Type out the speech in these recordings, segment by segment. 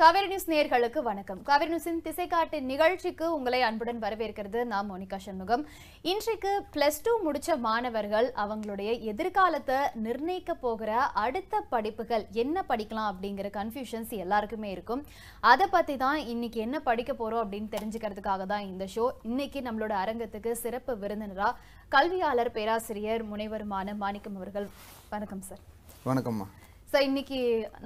Kaveri news நேர்களுக்கு வணக்கம் காவேரி நியூஸின் திசைக்காட்டு நிகழ்ச்சிக்கு உங்களை அன்புடன் வரவேற்கிறது நான் மோனிகா சண்முகம் இன்றைக்கு பிளஸ் டூ முடிச்ச மாணவர்கள் அவங்களுடைய எதிர்காலத்தை நிர்ணயிக்க போகிற அடுத்த படிப்புகள் என்ன படிக்கலாம் அப்படிங்கிற கன்ஃபியூஷன்ஸ் எல்லாருக்குமே இருக்கும் அதை பற்றி தான் இன்னைக்கு என்ன படிக்க போறோம் அப்படின்னு தெரிஞ்சுக்கிறதுக்காக தான் இந்த ஷோ இன்னைக்கு நம்மளோட அரங்கத்துக்கு சிறப்பு விருந்தினரா கல்வியாளர் பேராசிரியர் முனைவருமான மாணிக்கம் அவர்கள் வணக்கம் சார் வணக்கம்மா ஸோ இன்னைக்கு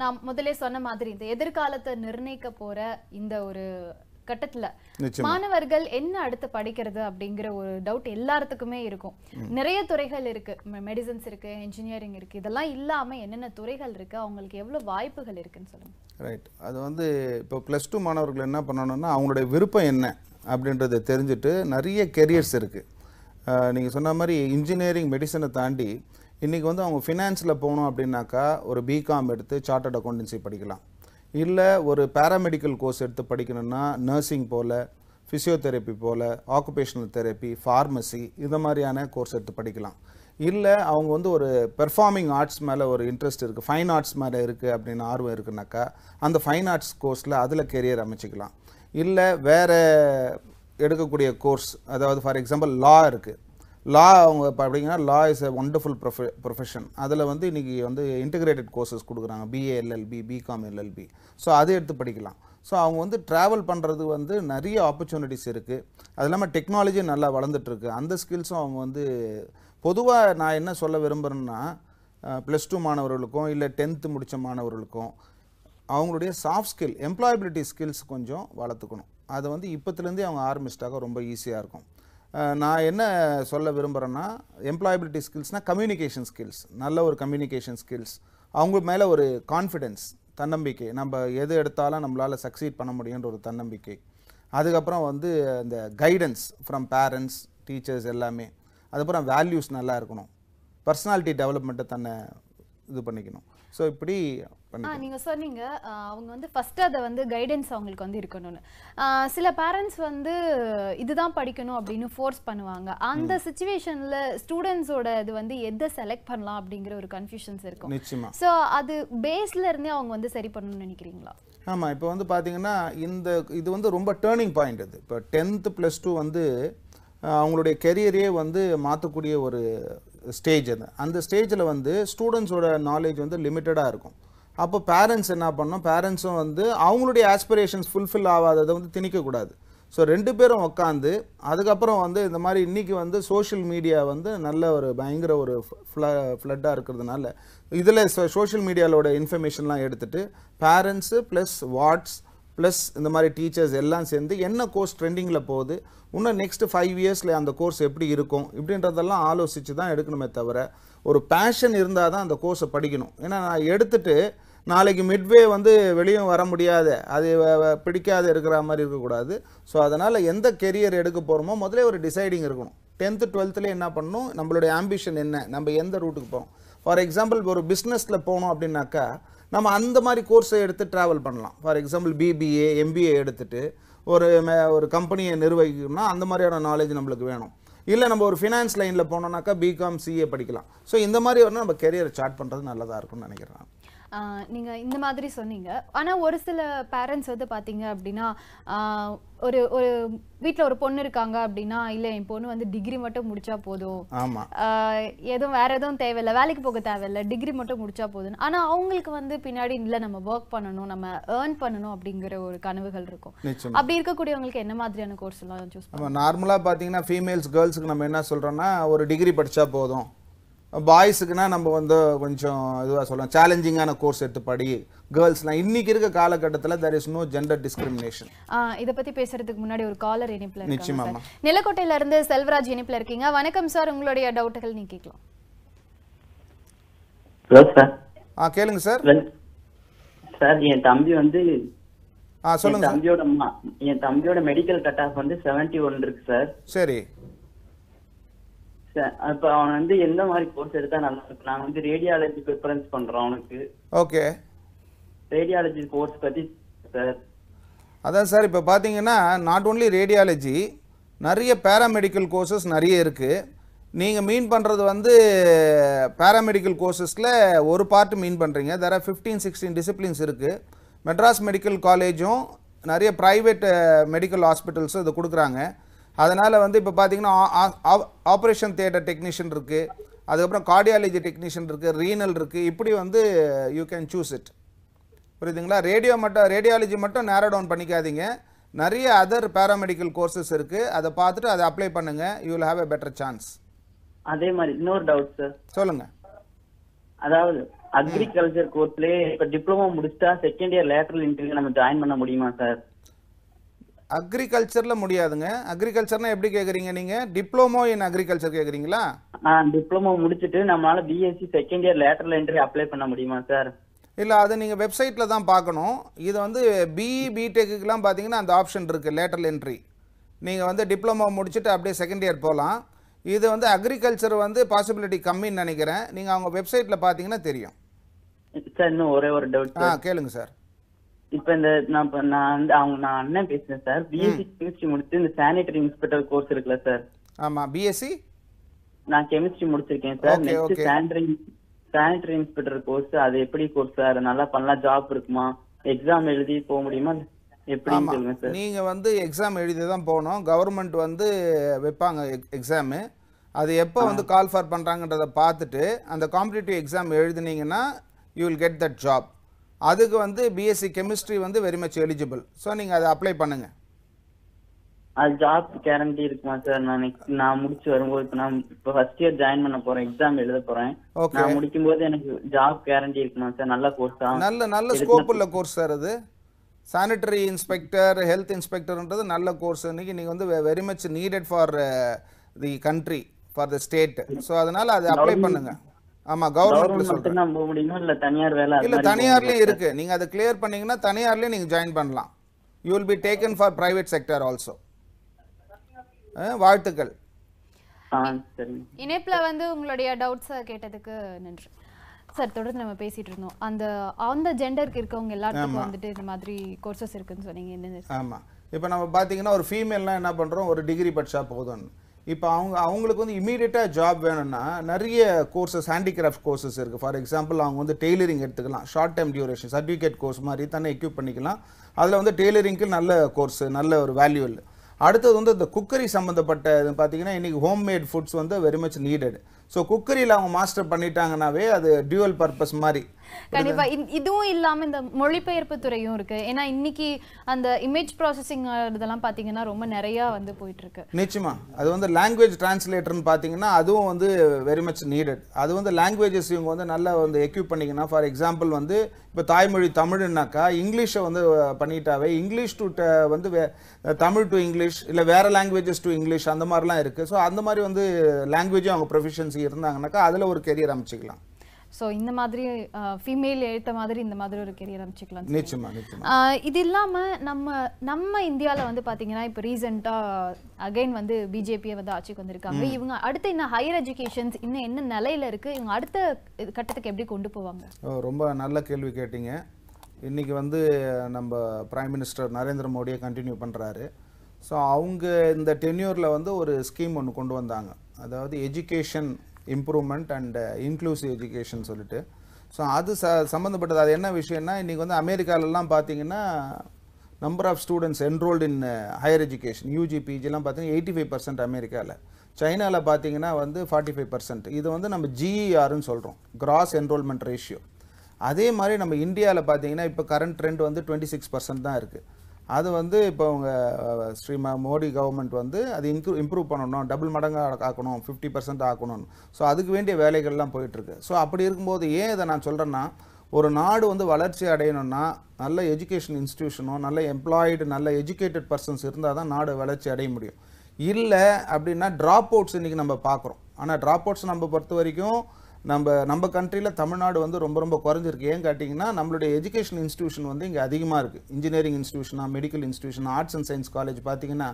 நான் முதலே சொன்ன மாதிரி இந்த எதிர்காலத்தை நிர்ணயிக்க போற இந்த ஒரு கட்டத்துல மாணவர்கள் என்ன அடுத்து படிக்கிறது அப்படிங்கிற ஒரு டவுட் எல்லாத்துக்குமே இருக்கும் நிறைய துறைகள் இருக்கு மெடிசன்ஸ் இருக்கு இன்ஜினியரிங் இருக்கு இதெல்லாம் இல்லாம என்னென்ன துறைகள் இருக்கு அவங்களுக்கு எவ்வளவு வாய்ப்புகள் இருக்குன்னு சொல்லுங்க ரைட் அது வந்து இப்போ ப்ளஸ் டூ மாணவர்கள் என்ன பண்ணணும்னா அவங்களுடைய விருப்பம் என்ன அப்படின்றத தெரிஞ்சுட்டு நிறைய கெரியர்ஸ் இருக்குது நீங்கள் சொன்ன மாதிரி இன்ஜினியரிங் மெடிசனை தாண்டி இன்றைக்கி வந்து அவங்க ஃபினான்ஸில் போகணும் அப்படின்னாக்கா ஒரு பிகாம் எடுத்து சார்ட்டர்ட் அக்கௌண்டன்சி படிக்கலாம் இல்லை ஒரு பேராமெடிக்கல் கோர்ஸ் எடுத்து படிக்கணும்னா நர்சிங் போல் ஃபிசியோதெரப்பி போல் ஆக்குபேஷனல் தெரப்பி ஃபார்மசி இந்த மாதிரியான கோர்ஸ் எடுத்து படிக்கலாம் இல்லை அவங்க வந்து ஒரு பெர்ஃபார்மிங் ஆர்ட்ஸ் மேலே ஒரு இன்ட்ரெஸ்ட் இருக்குது ஃபைன் ஆர்ட்ஸ் மேலே இருக்குது அப்படின்னு ஆர்வம் இருக்குனாக்கா அந்த ஃபைன் ஆர்ட்ஸ் கோர்ஸில் அதில் கெரியர் அமைச்சிக்கலாம் இல்லை வேறு எடுக்கக்கூடிய கோர்ஸ் அதாவது ஃபார் எக்ஸாம்பிள் லா இருக்குது லா அவங்க இப்போ அப்படிங்கன்னா law is a wonderful prof profession அதில் வந்து இன்றைக்கி வந்து இன்டிகிரேட்டட் கோர்சஸ் கொடுக்குறாங்க BA LLB BCom LLB so அதை எடுத்து படிக்கலாம் ஸோ அவங்க வந்து ட்ராவல் பண்ணுறது வந்து நிறைய ஆப்பர்ச்சுனிட்டிஸ் இருக்குது அது இல்லாமல் டெக்னாலஜி நல்லா வளர்ந்துட்டுருக்கு அந்த ஸ்கில்ஸும் அவங்க வந்து பொதுவாக நான் என்ன சொல்ல விரும்புகிறேன்னா ப்ளஸ் டூ மாணவர்களுக்கும் இல்லை டென்த்து முடித்த மாணவர்களுக்கும் அவங்களுடைய சாஃப்ட் ஸ்கில் எம்ப்ளாயபிலிட்டி ஸ்கில்ஸ் கொஞ்சம் வளர்த்துக்கணும் அதை வந்து இப்போத்துலேருந்தே அவங்க ஆரம்பிச்சிட்டாக்க ரொம்ப ஈஸியாக இருக்கும் நான் என்ன சொல்ல விரும்புகிறேன்னா எம்ப்ளாயபிலிட்டி ஸ்கில்ஸ்னால் கம்யூனிகேஷன் ஸ்கில்ஸ் நல்ல ஒரு கம்யூனிகேஷன் ஸ்கில்ஸ் அவங்க மேலே ஒரு கான்ஃபிடென்ஸ் தன்னம்பிக்கை நம்ம எது எடுத்தாலும் நம்மளால் சக்சீட் பண்ண முடியுன்ற ஒரு தன்னம்பிக்கை அதுக்கப்புறம் வந்து இந்த கைடன்ஸ் ஃப்ரம் பேரண்ட்ஸ் டீச்சர்ஸ் எல்லாமே அதுக்கப்புறம் வேல்யூஸ் நல்லா இருக்கணும் பர்சனாலிட்டி டெவலப்மெண்ட்டை தன்னை இது பண்ணிக்கணும் ஸோ இப்படி நீங்கள் சொன்னீங்க அவங்க வந்து ஃபஸ்ட்டு அதை வந்து கைடன்ஸ் அவங்களுக்கு வந்து இருக்கணும்னு சில பேரண்ட்ஸ் வந்து இதுதான் படிக்கணும் அப்படின்னு ஃபோர்ஸ் பண்ணுவாங்க அந்த சுச்சுவேஷனில் ஸ்டூடெண்ட்ஸோட இது வந்து எதை செலக்ட் பண்ணலாம் அப்படிங்கிற ஒரு கன்ஃபியூஷன்ஸ் இருக்கும் நிச்சயமா ஸோ அது பேஸ்ல இருந்தே அவங்க வந்து சரி பண்ணணும்னு நினைக்கிறீங்களா ஆமாம் இப்போ வந்து பார்த்தீங்கன்னா இந்த இது வந்து ரொம்ப டேர்னிங் பாயிண்ட் இது இப்போ டென்த்து ப்ளஸ் டூ வந்து அவங்களுடைய கெரியரே வந்து மாற்றக்கூடிய ஒரு ஸ்டேஜ் அது அந்த ஸ்டேஜில் வந்து ஸ்டூடெண்ட்ஸோட நாலேஜ் வந்து லிமிட்டடாக இருக்கும் அப்போ பேரண்ட்ஸ் என்ன பண்ணோம் பேரண்ட்ஸும் வந்து அவங்களுடைய ஆஸ்பிரேஷன்ஸ் ஃபுல்ஃபில் ஆகாததை வந்து திணிக்கக்கூடாது ஸோ ரெண்டு பேரும் உக்காந்து அதுக்கப்புறம் வந்து இந்த மாதிரி இன்றைக்கி வந்து சோஷியல் மீடியா வந்து நல்ல ஒரு பயங்கர ஒரு ஃப்ள ஃப்ளட்டாக இருக்கிறதுனால இதில் சோஷியல் மீடியாவோட இன்ஃபர்மேஷன்லாம் எடுத்துகிட்டு பேரண்ட்ஸு ப்ளஸ் வாட்ஸ் ப்ளஸ் இந்த மாதிரி டீச்சர்ஸ் எல்லாம் சேர்ந்து என்ன கோர்ஸ் ட்ரெண்டிங்கில் போகுது இன்னும் நெக்ஸ்ட் ஃபைவ் இயர்ஸில் அந்த கோர்ஸ் எப்படி இருக்கும் இப்படின்றதெல்லாம் ஆலோசித்து தான் எடுக்கணுமே தவிர ஒரு பேஷன் இருந்தால் தான் அந்த கோர்ஸை படிக்கணும் ஏன்னா நான் எடுத்துகிட்டு நாளைக்கு மிட்வே வந்து வெளியும் வர முடியாது அது பிடிக்காது இருக்கிற மாதிரி இருக்கக்கூடாது ஸோ அதனால் எந்த கெரியர் எடுக்க போகிறோமோ முதல்ல ஒரு டிசைடிங் இருக்கணும் டென்த்து டுவெல்த்தில் என்ன பண்ணணும் நம்மளுடைய ஆம்பிஷன் என்ன நம்ம எந்த ரூட்டுக்கு போகிறோம் ஃபார் எக்ஸாம்பிள் ஒரு பிஸ்னஸில் போகணும் அப்படின்னாக்கா நம்ம அந்த மாதிரி கோர்ஸை எடுத்து ட்ராவல் பண்ணலாம் ஃபார் எக்ஸாம்பிள் பிபிஏ எம்பிஏ எடுத்துட்டு ஒரு மே ஒரு கம்பெனியை நிர்வகிக்கணும்னா அந்த மாதிரியான நாலேஜ் நம்மளுக்கு வேணும் இல்லை நம்ம ஒரு ஃபினான்ஸ் லைனில் போனோம்னாக்கா பிகாம் சிஏ படிக்கலாம் ஸோ இந்த மாதிரி வரணும் நம்ம கெரியரை ஸ்டார்ட் பண்ணுறது நல்லதாக இருக்கும்னு நினைக்கிறேன் நீங்கள் இந்த மாதிரி சொன்னீங்க ஆனால் ஒரு சில பேரண்ட்ஸ் வந்து பார்த்தீங்க அப்படின்னா ஒரு ஒரு வீட்டில் ஒரு பொண்ணு இருக்காங்க அப்படின்னா இல்லை என் பொண்ணு வந்து டிகிரி மட்டும் முடிச்சா போதும் எதுவும் வேற எதுவும் தேவையில்லை வேலைக்கு போக தேவையில்லை டிகிரி மட்டும் முடிச்சா போதும் ஆனால் அவங்களுக்கு வந்து பின்னாடி இல்லை நம்ம ஒர்க் பண்ணணும் நம்ம ஏர்ன் பண்ணணும் அப்படிங்கிற ஒரு கனவுகள் இருக்கும் அப்படி இருக்கக்கூடியவங்களுக்கு என்ன மாதிரியான கோர்ஸ் எல்லாம் சூஸ் பண்ணுவோம் நார்மலாக பார்த்தீங்கன்னா ஃபீமேல்ஸ் கேர்ள்ஸுக்கு நம்ம என்ன சொல்றோம்னா ஒரு டிகிரி படிச்சா போதும் பாய்ஸுக்குனா நம்ம வந்து கொஞ்சம் இதுவாக சொல்லலாம் சேலஞ்சிங்கான கோர்ஸ் எடுத்து படி கேர்ள்ஸ்லாம் இன்னைக்கு இருக்க காலகட்டத்தில் there is no gender discrimination இதை பற்றி பேசுறதுக்கு முன்னாடி ஒரு காலர் இனிப்பில் நிச்சயமாக நிலக்கோட்டையில இருந்து செல்வராஜ் இனிப்பில் இருக்கீங்க வணக்கம் சார் உங்களுடைய டவுட்டுகள் நீ கேட்கலாம் ஆ கேளுங்க சார் சார் என் தம்பி வந்து ஆ சொல்லுங்க தம்பியோட என் தம்பியோட மெடிக்கல் கட் ஆஃப் வந்து செவன்டி ஒன் இருக்கு சார் சரி அப்ப அவன் வந்து எந்த மாதிரி கோர்ஸ் எடுத்தா நல்லா இருக்கு நாங்க வந்து ரேடியாலஜி ப்ரிஃபரன்ஸ் பண்றோம் அவனுக்கு ஓகே ரேடியாலஜி கோர்ஸ் பத்தி சார் அதான் சார் இப்போ பார்த்தீங்கன்னா நாட் ஓன்லி ரேடியாலஜி நிறைய பேராமெடிக்கல் கோர்சஸ் நிறைய இருக்குது நீங்கள் மீன் பண்ணுறது வந்து பேராமெடிக்கல் கோர்சஸில் ஒரு பார்ட் மீன் பண்ணுறீங்க தர ஃபிஃப்டீன் சிக்ஸ்டீன் டிசிப்ளின்ஸ் இருக்குது மெட்ராஸ் மெடிக்கல் காலேஜும் நிறைய ப்ரைவேட் மெடிக்கல் ஹாஸ்பிட்டல்ஸும் இது கொடுக்குறாங்க அதனால் வந்து இப்போ பார்த்தீங்கன்னா ஆப்ரேஷன் தியேட்டர் டெக்னீஷியன் இருக்குது அதுக்கப்புறம் கார்டியாலஜி டெக்னீஷியன் இருக்குது ரீனல் இருக்குது இப்படி வந்து யூ கேன் சூஸ் இட் புரியுதுங்களா ரேடியோ மட்டும் ரேடியாலஜி மட்டும் நேரோ டவுன் பண்ணிக்காதீங்க நிறைய அதர் பேராமெடிக்கல் கோர்சஸ் இருக்குது அதை பார்த்துட்டு அதை அப்ளை பண்ணுங்கள் you will have a better chance அதே மாதிரி இன்னொரு டவுட் சார் சொல்லுங்கள் அதாவது அக்ரிகல்ச்சர் கோர்ஸ்லேயே இப்போ டிப்ளமோ முடிச்சுட்டா செகண்ட் இயர் லேட்டரல் இன்டர்வியூ நம்ம ஜாயின் பண்ண முடியுமா சார் அக்ரிகல்ச்சரில் முடியாதுங்க அக்ரிகல்ச்சர்னால் எப்படி கேட்குறீங்க நீங்கள் டிப்ளமோ இன் அக்ரிகல்ச்சர் கேட்குறீங்களா டிப்ளமோ முடிச்சுட்டு நம்மளால் BSc second year lateral entry apply பண்ண முடியுமா சார் இல்லை அது நீங்கள் வெப்சைட்டில் தான் பார்க்கணும் இது வந்து பிஇ பிடெக்குக்கெலாம் பார்த்தீங்கன்னா அந்த ஆப்ஷன் இருக்குது லேட்டரல் என்ட்ரி நீங்கள் வந்து டிப்ளமோ முடிச்சுட்டு அப்படியே செகண்ட் இயர் போகலாம் இது வந்து அக்ரிகல்ச்சர் வந்து பாசிபிலிட்டி கம்மின்னு நினைக்கிறேன் நீங்கள் அவங்க வெப்சைட்டில் பார்த்தீங்கன்னா தெரியும் சார் இன்னும் ஒரே ஒரு டவுட் ஆ கேளுங்க சார் இப்ப இந்த நான் வந்து அவங்க நான் அண்ணன் பேசுறேன் சார் பிஎஸ்சி கெமிஸ்ட்ரி முடிச்சு இந்த சானிட்டரி இன்ஸ்பெக்டர் கோர்ஸ் இருக்குல்ல சார் ஆமா பிஎஸ்சி நான் கெமிஸ்ட்ரி முடிச்சிருக்கேன் sir next sanitary sanitary inspector course அது எப்படி கோர்ஸ் சார் நல்லா பண்ணலாம் ஜாப் இருக்குமா எக்ஸாம் எழுதி போக முடியுமா சார் நீங்க வந்து எக்ஸாம் எழுதி தான் போகணும் கவர்மெண்ட் வந்து வைப்பாங்க எக்ஸாமு அது எப்போ வந்து கால் ஃபார் பண்ணுறாங்கன்றதை பார்த்துட்டு அந்த காம்படிட்டிவ் எக்ஸாம் எழுதினீங்கன்னா you will get that job அதுக்கு வந்து பிஎஸ்சி கெமிஸ்ட்ரி வந்து வெரி மச் எலிஜிபிள் ஸோ நீங்கள் அதை அப்ளை பண்ணுங்க அது ஜாப் கேரண்டி இருக்குமா சார் நான் நெக்ஸ்ட் நான் முடிச்சு வரும்போது நான் இப்போ ஃபர்ஸ்ட் இயர் ஜாயின் பண்ண போறேன் எக்ஸாம் எழுத போறேன் நான் முடிக்கும் போது எனக்கு ஜாப் கேரண்டி இருக்குமா சார் நல்ல கோர்ஸ் தான் நல்ல நல்ல ஸ்கோப் உள்ள கோர்ஸ் சார் அது சானிட்டரி இன்ஸ்பெக்டர் ஹெல்த் இன்ஸ்பெக்டர்ன்றது நல்ல கோர்ஸ் இன்னைக்கு நீங்கள் வந்து very much needed for the country for the state so அதனால அதை அப்ளை பண்ணுங்கள் ஆமா கவர்மெண்ட் தனியார் வேலை இல்ல தனியார்லயும் இருக்கு நீங்க அதை கிளியர் பண்ணீங்கன்னா தனியார்லயும் நீங்க ஜாயின் பண்ணலாம் you will be taken for private sector also வாழ்த்துக்கள் இணைப்புல வந்து உங்களுடைய டவுட்ஸ் கேட்டதுக்கு நன்றி சார் தொடர்ந்து நம்ம பேசிட்டு இருந்தோம் அந்த அந்த ஜெண்டருக்கு இருக்கவங்க எல்லாருக்கும் வந்துட்டு இந்த மாதிரி கோர்சஸ் இருக்குன்னு சொன்னீங்க ஆமா இப்போ நம்ம பார்த்தீங்கன்னா ஒரு ஃபீமேல்லாம் என்ன பண்ணுறோம் ஒரு டிகிரி படிச்சா போதும்னு இப்போ அவங்க அவங்களுக்கு வந்து இமீடியட்டாக ஜாப் வேணும்னா நிறைய கோர்சஸ் ஹேண்டிகிராஃப்ட் கோர்சஸ் இருக்குது ஃபார் எக்ஸாம்பிள் அவங்க வந்து டெய்லரிங் எடுத்துக்கலாம் short time duration certificate course மாதிரி தானே எக்யூப் பண்ணிக்கலாம் அதில் வந்து டெய்லரிங்க்கு நல்ல கோர்ஸு நல்ல ஒரு வேல்யூ இல்லை அடுத்தது வந்து இந்த குக்கரி சம்மந்தப்பட்ட இது பார்த்தீங்கன்னா இன்றைக்கி ஹோம்மேட் ஃபுட்ஸ் வந்து வெரி மச் நீடட் ஸோ குக்கரியில் அவங்க மாஸ்டர் பண்ணிட்டாங்கனாவே அது டியூவல் பர்பஸ் மாதிரி கண்டிப்பா இதுவும் இல்லாம இந்த மொழிபெயர்ப்பு துறையும் இருக்கு ஏன்னா இன்னைக்கு அந்த இமேஜ் ப்ராசஸிங் இதெல்லாம் பாத்தீங்கன்னா ரொம்ப நிறைய வந்து போயிட்டு இருக்கு நிச்சயமா அது வந்து லாங்குவேஜ் டிரான்ஸ்லேட்டர்னு பாத்தீங்கன்னா அதுவும் வந்து வெரி மச் நீடட் அது வந்து லாங்குவேஜஸ் இவங்க வந்து நல்லா வந்து எக்யூப் பண்ணிங்கன்னா ஃபார் எக்ஸாம்பிள் வந்து இப்போ தாய்மொழி தமிழ்னாக்கா இங்கிலீஷை வந்து பண்ணிட்டாவே இங்கிலீஷ் டு வந்து தமிழ் டு இங்கிலீஷ் இல்லை வேற லாங்குவேஜஸ் டு இங்கிலீஷ் அந்த மாதிரிலாம் இருக்குது ஸோ அந்த மாதிரி வந்து லாங்குவேஜும் அவங்க ப்ரொஃபிஷியன்சி இருந்தாங்கன்னாக்கா அதில் ஒரு கெரியர் அமைச்சிக்கலாம் ஸோ இந்த மாதிரி ஃபீமேல் எழுத்த மாதிரி இந்த மாதிரி ஒரு கெரியர் அமைச்சிக்கலாம் இது இல்லாமல் நம்ம நம்ம இந்தியாவில் வந்து பார்த்தீங்கன்னா இப்போ ரீசெண்டாக அகைன் வந்து பிஜேபியை வந்து ஆட்சிக்கு வந்திருக்காங்க இவங்க அடுத்து இன்னும் ஹையர் எஜுகேஷன்ஸ் இன்னும் என்ன நிலையில் இருக்குது இவங்க அடுத்த கட்டத்துக்கு எப்படி கொண்டு போவாங்க ரொம்ப நல்ல கேள்வி கேட்டீங்க இன்றைக்கி வந்து நம்ம பிரைம் மினிஸ்டர் நரேந்திர மோடியை கண்டினியூ பண்ணுறாரு ஸோ அவங்க இந்த டென்யூரில் வந்து ஒரு ஸ்கீம் ஒன்று கொண்டு வந்தாங்க அதாவது education improvement and inclusive education சொல்லிட்டு ஸோ அது ச சம்மந்தப்பட்டது அது என்ன விஷயம்னா இன்றைக்கி வந்து அமெரிக்காலலாம் பார்த்தீங்கன்னா number of students uh, enrolled in higher education UG பிஜிலாம் பார்த்தீங்கன்னா எயிட்டி ஃபைவ் பர்சன்ட் அமெரிக்காவில் சைனாவில் பார்த்தீங்கன்னா வந்து ஃபார்ட்டி ஃபைவ் பர்சன்ட் இது வந்து நம்ம ஜிஇஆர்னு சொல்கிறோம் கிராஸ் என்ரோல்மெண்ட் ரேஷியோ அதே மாதிரி நம்ம இந்தியாவில் பார்த்தீங்கன்னா இப்போ கரண்ட் ட்ரெண்ட் வந்து டுவெண்ட்டி சிக்ஸ் பர்சன்ட் தான் இருக்குது அது வந்து இப்போ அவங்க ஸ்ரீ மோடி கவர்மெண்ட் வந்து அது இன்க்ரூ இம்ப்ரூவ் பண்ணணும் டபுள் மடங்காக ஆக்கணும் ஃபிஃப்டி பர்சன்ட் ஆக்கணும்னு ஸோ அதுக்கு வேண்டிய வேலைகள்லாம் போயிட்டுருக்கு ஸோ அப்படி இருக்கும்போது ஏன் இதை நான் சொல்கிறேன்னா ஒரு நாடு வந்து வளர்ச்சி அடையணும்னா நல்ல எஜுகேஷன் இன்ஸ்டியூஷனோ நல்ல எம்ப்ளாய்டு நல்ல எஜுகேட்டட் பர்சன்ஸ் இருந்தால் தான் நாடு வளர்ச்சி அடைய முடியும் இல்லை அப்படின்னா ட்ராப் அவுட்ஸ் இன்றைக்கி நம்ம பார்க்குறோம் ஆனால் ட்ராப் அவுட்ஸ் நம்ம பொறுத்த வரைக்கும் நம்ம நம்ம கண்ட்ரியில் தமிழ்நாடு வந்து ரொம்ப ரொம்ப குறைஞ்சிருக்கு ஏன் கேட்டிங்கன்னா நம்மளுடைய எஜுகேஷன் இன்ஸ்டியூஷன் வந்து இங்கே அதிகமாக இருக்குது இன்ஜினியரிங் இன்ஸ்டியூஷனாக medical institution arts and science college பார்த்திங்கன்னா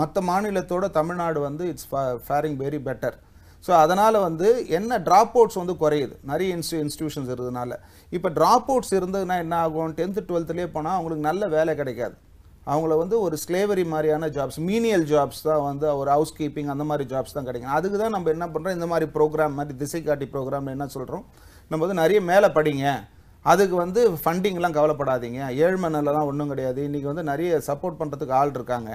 மற்ற மாநிலத்தோட தமிழ்நாடு வந்து it's faring very better so அதனால் வந்து என்ன ட்ராப் அவுட்ஸ் வந்து குறையுது நிறைய இன்ஸ்டி இன்ஸ்டியூஷன்ஸ் இருந்ததுனால இப்போ ட்ராப் அவுட்ஸ் இருந்ததுன்னா என்ன ஆகும் டென்த்து டுவெல்த்துலேயே போனால் அவங்களுக்கு நல்ல வேலை கிடைக்காது அவங்கள வந்து ஒரு ஸ்லேவரி மாதிரியான ஜாப்ஸ் மீனியல் ஜாப்ஸ் தான் வந்து ஒரு ஹவுஸ் கீப்பிங் அந்த மாதிரி ஜாப்ஸ் தான் கிடைக்கும் அதுக்கு தான் நம்ம என்ன பண்ணுறோம் இந்த மாதிரி ப்ரோக்ராம் மாதிரி திசை காட்டி ப்ரோக்ராம் என்ன சொல்கிறோம் நம்ம வந்து நிறைய மேலே படிங்க அதுக்கு வந்து ஃபண்டிங்லாம் கவலைப்படாதீங்க ஏழ்மை நிலலாம் ஒன்றும் கிடையாது இன்றைக்கி வந்து நிறைய சப்போர்ட் பண்ணுறதுக்கு ஆள் இருக்காங்க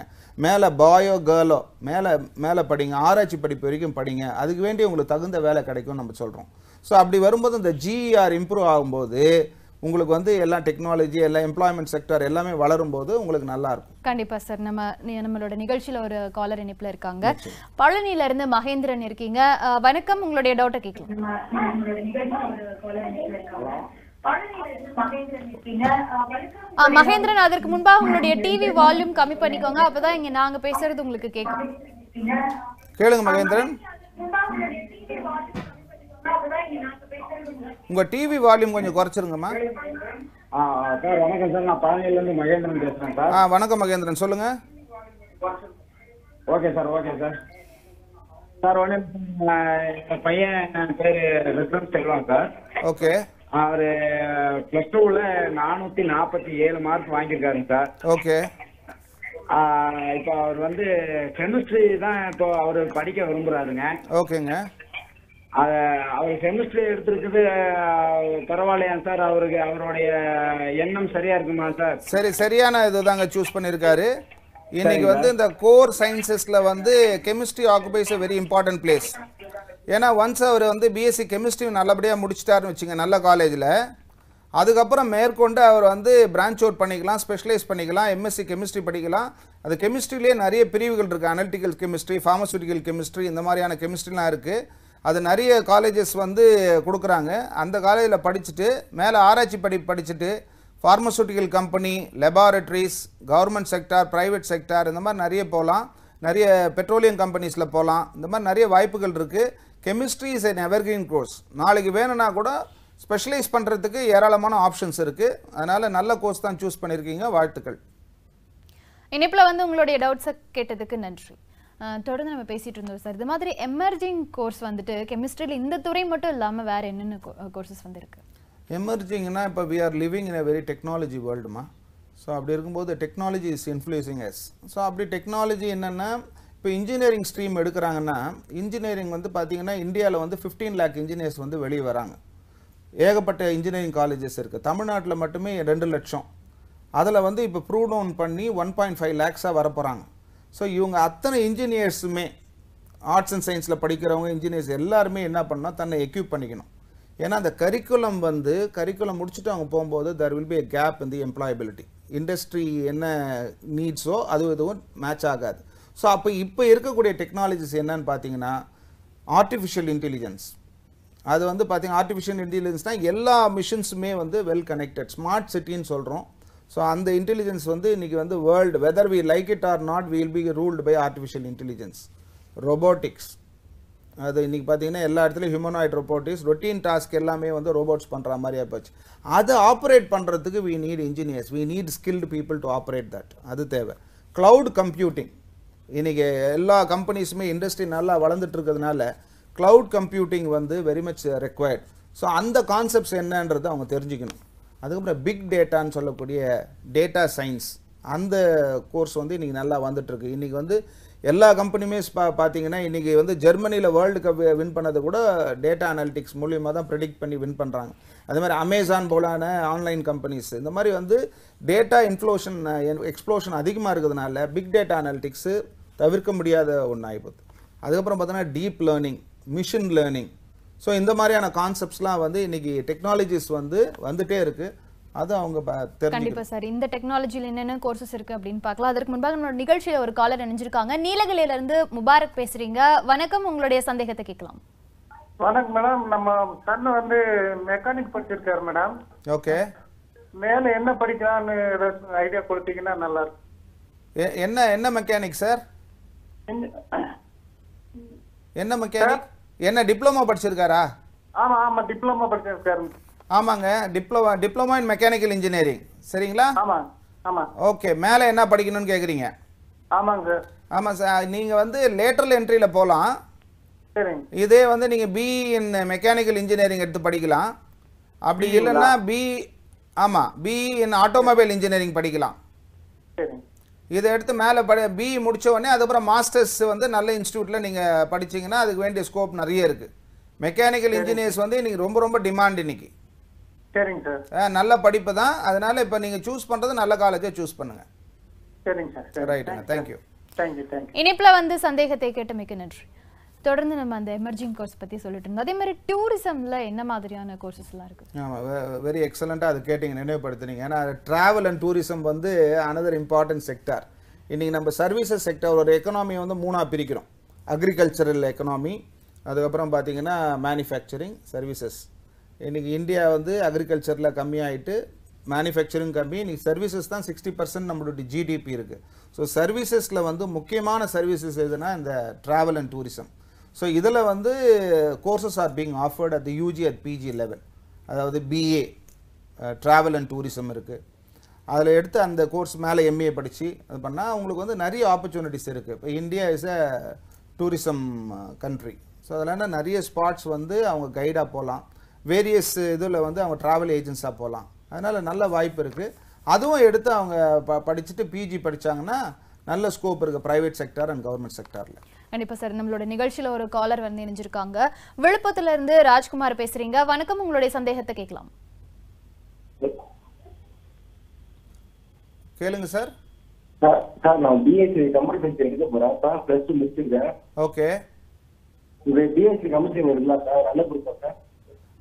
மேலே பாயோ கேர்லோ மேலே மேலே படிங்க ஆராய்ச்சி படிப்பு வரைக்கும் படிங்க அதுக்கு வேண்டி உங்களுக்கு தகுந்த வேலை கிடைக்கும்னு நம்ம சொல்கிறோம் ஸோ அப்படி வரும்போது இந்த ஜிஆர் இம்ப்ரூவ் e ஆகும்போது உங்களுக்கு வந்து எல்லா டெக்னாலஜி எல்லாம் எம்ப்ளாய்மெண்ட் செக்டர் எல்லாமே வளரும் போது உங்களுக்கு நல்லா இருக்கும் கண்டிப்பா சார் நம்ம நம்மளோட நிகழ்ச்சியில ஒரு காலர் இணைப்புல இருக்காங்க பழனியில இருந்து மகேந்திரன் இருக்கீங்க வணக்கம் உங்களுடைய டவுட்டை கேட்கலாம் மகேந்திரன் அதற்கு முன்பா உங்களுடைய டிவி வால்யூம் கம்மி பண்ணிக்கோங்க அப்பதான் இங்க நாங்க பேசுறது உங்களுக்கு கேட்கும் கேளுங்க மகேந்திரன் உங்க டிவி வால்யூம் கொஞ்சம் குறைச்சிருங்கம்மா சார் வணக்கம் சார் நான் பழனியிலேருந்து மகேந்திரன் பேசுகிறேன் சார் வணக்கம் மகேந்திரன் சொல்லுங்க okay sir okay sir sir ஒன்று எங்கள் பையன் பேர் விக்ரம் செல்வம் சார் ஓகே அவர் ப்ளஸ் டூவில் நானூற்றி நாற்பத்தி ஏழு மார்க் வாங்கியிருக்காருங்க சார் ஓகே இப்போ அவர் வந்து கெமிஸ்ட்ரி தான் இப்போ அவர் படிக்க விரும்புகிறாருங்க ஓகேங்க அவர் கெமிஸ்ட்ரி எடுத்திருக்கிறது பரவாயில்லையா சார் அவருக்கு அவருடைய எண்ணம் சரியா இருக்குமா சார் சரி சரியான இதுதாங்க சூஸ் பண்ணியிருக்காரு இன்னைக்கு வந்து இந்த கோர் சயின்சஸில் வந்து chemistry occupies a very important place ஏன்னா ஒன்ஸ் அவர் வந்து பிஎஸ்சி கெமிஸ்ட்ரி நல்லபடியாக முடிச்சிட்டாருன்னு வச்சுங்க நல்ல காலேஜில் அதுக்கப்புறம் மேற்கொண்டு அவர் வந்து பிரான்ச் அவுட் பண்ணிக்கலாம் ஸ்பெஷலைஸ் பண்ணிக்கலாம் எம்எஸ்சி கெமிஸ்ட்ரி படிக்கலாம் அது கெமிஸ்ட்ரிலேயே நிறைய பிரிவுகள் இருக்குது அனலிட்டிக்கல் கெமிஸ்ட்ரி ஃபார்மசூட்டிக்கல் கெமிஸ்ட்ரி இந்த மாதிரியான கெமிஸ்ட்ரிலாம் இருக்குது அது நிறைய காலேஜஸ் வந்து கொடுக்குறாங்க அந்த காலேஜில் படிச்சுட்டு மேலே ஆராய்ச்சி படி படிச்சுட்டு pharmaceutical company laboratories government sector private sector இந்த மாதிரி நிறைய போகலாம் நிறைய பெட்ரோலியம் கம்பெனிஸில் போகலாம் இந்த மாதிரி நிறைய வாய்ப்புகள் இருக்குது chemistry is an evergreen course நாளைக்கு வேணும்னா கூட ஸ்பெஷலைஸ் பண்ணுறதுக்கு ஏராளமான ஆப்ஷன்ஸ் இருக்குது அதனால் நல்ல கோர்ஸ் தான் சூஸ் பண்ணியிருக்கீங்க வாழ்த்துக்கள் இணைப்பில் வந்து உங்களுடைய டவுட்ஸை கேட்டதுக்கு நன்றி தொடர்ந்து நம்ம பேசிகிட்டு இருந்தோம் சார் இது மாதிரி எமர்ஜிங் கோர்ஸ் வந்துட்டு கெமிஸ்ட்ரியில் இந்த துறை மட்டும் இல்லாமல் வேறு என்னென்ன கோர்சஸ் வந்து இருக்குது எமர்ஜிங்னா இப்போ we are living in a very technology வேர்ல்டுமா ஸோ அப்படி இருக்கும்போது technology is influencing us so அப்படி டெக்னாலஜி என்னென்னா இப்போ இன்ஜினியரிங் ஸ்ட்ரீம் எடுக்கிறாங்கன்னா இன்ஜினியரிங் வந்து பார்த்தீங்கன்னா இந்தியாவில் வந்து ஃபிஃப்டீன் லேக் இன்ஜினியர்ஸ் வந்து வெளியே வராங்க ஏகப்பட்ட இன்ஜினியரிங் காலேஜஸ் இருக்குது தமிழ்நாட்டில் மட்டுமே ரெண்டு லட்சம் அதில் வந்து இப்போ ப்ரூவ் டவுன் பண்ணி ஒன் பாயிண்ட் ஃபைவ் லேக்ஸாக வரப்போகிறாங்க ஸோ இவங்க அத்தனை இன்ஜினியர்ஸுமே ஆர்ட்ஸ் அண்ட் சயின்ஸில் படிக்கிறவங்க இன்ஜினியர்ஸ் எல்லாருமே என்ன பண்ணால் தன்னை எக்யூப் பண்ணிக்கணும் ஏன்னா அந்த கரிக்குலம் வந்து கரிக்குலம் முடிச்சுட்டு அவங்க போகும்போது there will be a gap in the employability industry என்ன நீட்ஸோ அது எதுவும் மேட்ச் ஆகாது ஸோ அப்போ இப்போ இருக்கக்கூடிய டெக்னாலஜிஸ் என்னன்னு பார்த்தீங்கன்னா ஆர்டிஃபிஷியல் இன்டெலிஜென்ஸ் அது வந்து பார்த்திங்க ஆர்டிஃபிஷியல் இன்டெலிஜென்ஸ்னால் எல்லா மிஷின்ஸுமே வந்து வெல் கனெக்டட் ஸ்மார்ட் சிட்டின்னு சொல்கிறோம் ஸோ அந்த இன்டெலிஜென்ஸ் வந்து இன்றைக்கி வந்து world whether we like it or not will be ruled by artificial intelligence robotics அது இன்றைக்கி பார்த்தீங்கன்னா எல்லா இடத்துலையும் ஹியூமனாய்ட் ரொபோட்டிக்ஸ் ரொட்டீன் டாஸ்க் எல்லாமே வந்து ரோபோட்ஸ் பண்ணுற மாதிரியாக போச்சு அதை ஆப்ரேட் பண்ணுறதுக்கு we need engineers we need skilled people to operate that அது தேவை க்ளவுட் கம்ப்யூட்டிங் இன்றைக்கி எல்லா கம்பெனிஸுமே இண்டஸ்ட்ரி நல்லா வளர்ந்துட்டுருக்கிறதுனால க்ளவுட் கம்ப்யூட்டிங் வந்து வெரி மச் ரெக்வயர்ட் ஸோ அந்த கான்செப்ட்ஸ் என்னன்றது அவங்க தெரிஞ்சுக்கணும் அதுக்கப்புறம் பிக் டேட்டான்னு சொல்லக்கூடிய டேட்டா சயின்ஸ் அந்த கோர்ஸ் வந்து இன்றைக்கி நல்லா வந்துட்டுருக்கு இன்றைக்கி வந்து எல்லா கம்பெனியுமே பா பார்த்தீங்கன்னா இன்றைக்கி வந்து ஜெர்மனியில் வேர்ல்டு கப் வின் பண்ணது கூட டேட்டா அனாலிட்டிக்ஸ் மூலியமாக தான் ப்ரெடிக்ட் பண்ணி வின் பண்ணுறாங்க அது மாதிரி அமேசான் போலான ஆன்லைன் கம்பெனிஸ் இந்த மாதிரி வந்து டேட்டா இன்ஃப்ளோஷன் எக்ஸ்ப்ளோஷன் அதிகமாக இருக்கிறதுனால பிக் டேட்டா அனாலிட்டிக்ஸு தவிர்க்க முடியாத ஒன்று ஆகிப்போகுது அதுக்கப்புறம் பார்த்தோன்னா deep learning machine learning so இந்த மாதிரியான கான்செப்ட்ஸ்லாம் வந்து இன்னைக்கு டெக்னாலஜிஸ் வந்து வந்துட்டே இருக்கு அது அவங்க கண்டிப்பா சார் இந்த டெக்னாலஜியில் என்னென்ன கோர்சஸ் இருக்கு அப்படின்னு பார்க்கலாம் அதற்கு முன்பாக நம்மளோட நிகழ்ச்சியில் ஒரு காலர் நினைஞ்சிருக்காங்க நீலகிரியில இருந்து முபாரக் பேசுறீங்க வணக்கம் உங்களுடைய சந்தேகத்தை கேட்கலாம் வணக்கம் மேடம் நம்ம சன் வந்து மெக்கானிக் படிச்சிருக்காரு மேடம் ஓகே மேல என்ன படிக்கலாம்னு ஐடியா கொடுத்தீங்கன்னா நல்லா இருக்கும் என்ன என்ன மெக்கானிக் சார் என்ன மெக்கானிக் என்ன டிப்ளமோ படிச்சிருக்காரா ஆமா ஆமா டிப்ளமோ படிச்சிருக்காரு ஆமாங்க diploma diploma in mechanical engineering சரிங்களா ஆமா ஆமா ஓகே மேலே என்ன படிக்கணும்னு கேட்குறீங்க ஆமாங்க சார் ஆமாம் சார் நீங்கள் வந்து லேட்டரல் என்ட்ரியில் போகலாம் சரிங்க இதே வந்து நீங்கள் பி இன் மெக்கானிக்கல் இன்ஜினியரிங் எடுத்து படிக்கலாம் அப்படி இல்லைன்னா பி ஆமாம் பி இன் ஆட்டோமொபைல் இன்ஜினியரிங் படிக்கலாம் சரிங்க இதை எடுத்து மேலே படி பிஇ முடித்த உடனே அதுக்கப்புறம் மாஸ்டர்ஸ் வந்து நல்ல இன்ஸ்டியூட்டில் நீங்கள் படிச்சிங்கன்னா அதுக்கு வேண்டிய ஸ்கோப் நிறைய இருக்குது மெக்கானிக்கல் இன்ஜினியர்ஸ் வந்து இன்றைக்கி ரொம்ப ரொம்ப டிமாண்ட் இன்னைக்கு சரிங்க சார் நல்ல படிப்பு தான் அதனால் இப்போ நீங்கள் சூஸ் பண்ணுறது நல்ல காலேஜே சூஸ் பண்ணுங்கள் சரிங்க சார் ரைட்டுங்க தேங்க்யூ தேங்க்யூ தேங்க்யூ இனிப்பில் வந்து சந்தேகத்தை கேட்டு மிக்க நன்றி தொடர்ந்து நம்ம அந்த எமர்ஜிங் கோர்ஸ் பற்றி சொல்லிட்டு இருந்தோம் அதே மாதிரி டூரிசமில் என்ன மாதிரியான கோர்ஸஸ்லாம் இருக்குது ஆமாம் வெரி எக்ஸலண்ட்டாக அது கேட்டிங்க நினைவுபடுத்துனீங்க ஏன்னா ட்ராவல் அண்ட் டூரிசம் வந்து அனதர் இம்பார்ட்டன்ட் செக்டார் இன்றைக்கி நம்ம சர்வீசஸ் செக்டார் ஒரு எக்கனாமி வந்து மூணாக பிரிக்கிறோம் அக்ரிகல்ச்சரல் எக்கனாமி அதுக்கப்புறம் பார்த்தீங்கன்னா மேனுஃபேக்சரிங் சர்வீசஸ் இன்றைக்கி இந்தியா வந்து அக்ரிகல்ச்சரில் கம்மியாகிட்டு மேனுஃபேக்சரிங் கம்மி இன்றைக்கி சர்வீசஸ் தான் சிக்ஸ்டி பர்சன்ட் நம்மளுடைய ஜிடிபி இருக்குது ஸோ சர்வீசஸில் வந்து முக்கியமான சர்வீசஸ் எதுனா இந்த ட்ராவல் அண்ட் டூரிசம் ஸோ இதில் வந்து courses are being offered at UG at PG level அதாவது பிஏ ட்ராவல் அண்ட் டூரிசம் இருக்குது அதில் எடுத்து அந்த கோர்ஸ் மேலே எம்ஏ படித்து அது பண்ணால் அவங்களுக்கு வந்து நிறைய ஆப்பர்ச்சுனிட்டிஸ் இருக்குது இப்போ India is a tourism country so அதெல்லாம் நிறைய ஸ்பாட்ஸ் வந்து அவங்க கைடாக போகலாம் வேரியஸ் இதில் வந்து அவங்க ட்ராவல் ஏஜென்ட்ஸாக போகலாம் அதனால் நல்ல வாய்ப்பு இருக்குது அதுவும் எடுத்து அவங்க ப படிச்சுட்டு பிஜி படித்தாங்கன்னா நல்ல ஸ்கோப் இருக்குது ப்ரைவேட் செக்டார் அண்ட் கவர்மெண்ட் செக்டாரில் கண்டிப்பா சார் நம்மளோட நிகழ்ச்சியில ஒரு காலர் வந்து இணைஞ்சிருக்காங்க விழுப்புரத்துல இருந்து ராஜ்குமார் பேசுறீங்க வணக்கம் உங்களுடைய சந்தேகத்தை கேட்கலாம் கேளுங்க சார் சார் நான் பிஎஸ்சி கம்ப்யூட்டர் சயின்ஸ் எடுக்க போறேன் சார் பிளஸ் டூ முடிச்சிருக்கேன் ஓகே இது பிஎஸ்சி கம்ப்யூட்டர் எடுக்கல சார் நல்ல குரூப் சார்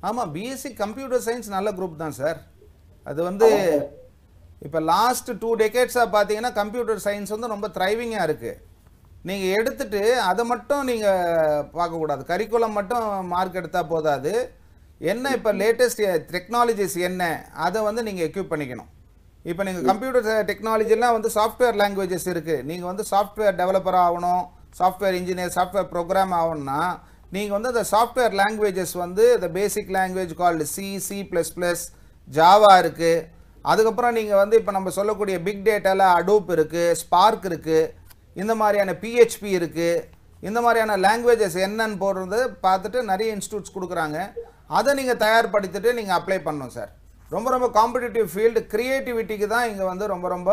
ஆமா பிஎஸ்சி கம்ப்யூட்டர் சயின்ஸ் நல்ல குரூப் தான் சார் அது வந்து இப்போ லாஸ்ட் டூ டெக்கேட்ஸாக பார்த்தீங்கன்னா கம்ப்யூட்டர் சயின்ஸ் வந்து ரொம்ப த்ரைவிங்காக இருக்குது நீங்கள் எடுத்துட்டு அதை மட்டும் நீங்கள் பார்க்கக்கூடாது கரிக்குலம் மட்டும் மார்க் எடுத்தால் போதாது என்ன இப்போ லேட்டஸ்ட் டெக்னாலஜிஸ் என்ன அதை வந்து நீங்கள் எக்யூப் பண்ணிக்கணும் இப்போ நீங்கள் கம்ப்யூட்டர் டெக்னாலஜிலாம் வந்து சாஃப்ட்வேர் லாங்குவேஜஸ் இருக்குது நீங்கள் வந்து சாஃப்ட்வேர் டெவலப்பர் ஆகணும் சாஃப்ட்வேர் இன்ஜினியர் சாஃப்ட்வேர் ப்ரோக்ராம் ஆகணும்னா நீங்கள் வந்து அந்த சாஃப்ட்வேர் லாங்குவேஜஸ் வந்து இந்த basic language called C C plus plus Java இருக்குது அதுக்கப்புறம் நீங்கள் வந்து இப்போ நம்ம சொல்லக்கூடிய பிக் டேட்டாவில் அடூப் இருக்குது ஸ்பார்க் இருக்குது இந்த மாதிரியான பிஹெச்பி இருக்குது இந்த மாதிரியான லாங்குவேஜஸ் என்னன்னு போடுறது பார்த்துட்டு நிறைய இன்ஸ்டியூட்ஸ் கொடுக்குறாங்க அதை நீங்கள் தயார்படுத்திட்டு நீங்கள் அப்ளை பண்ணணும் சார் ரொம்ப ரொம்ப காம்படிட்டிவ் ஃபீல்டு க்ரியேட்டிவிட்டிக்கு தான் இங்கே வந்து ரொம்ப ரொம்ப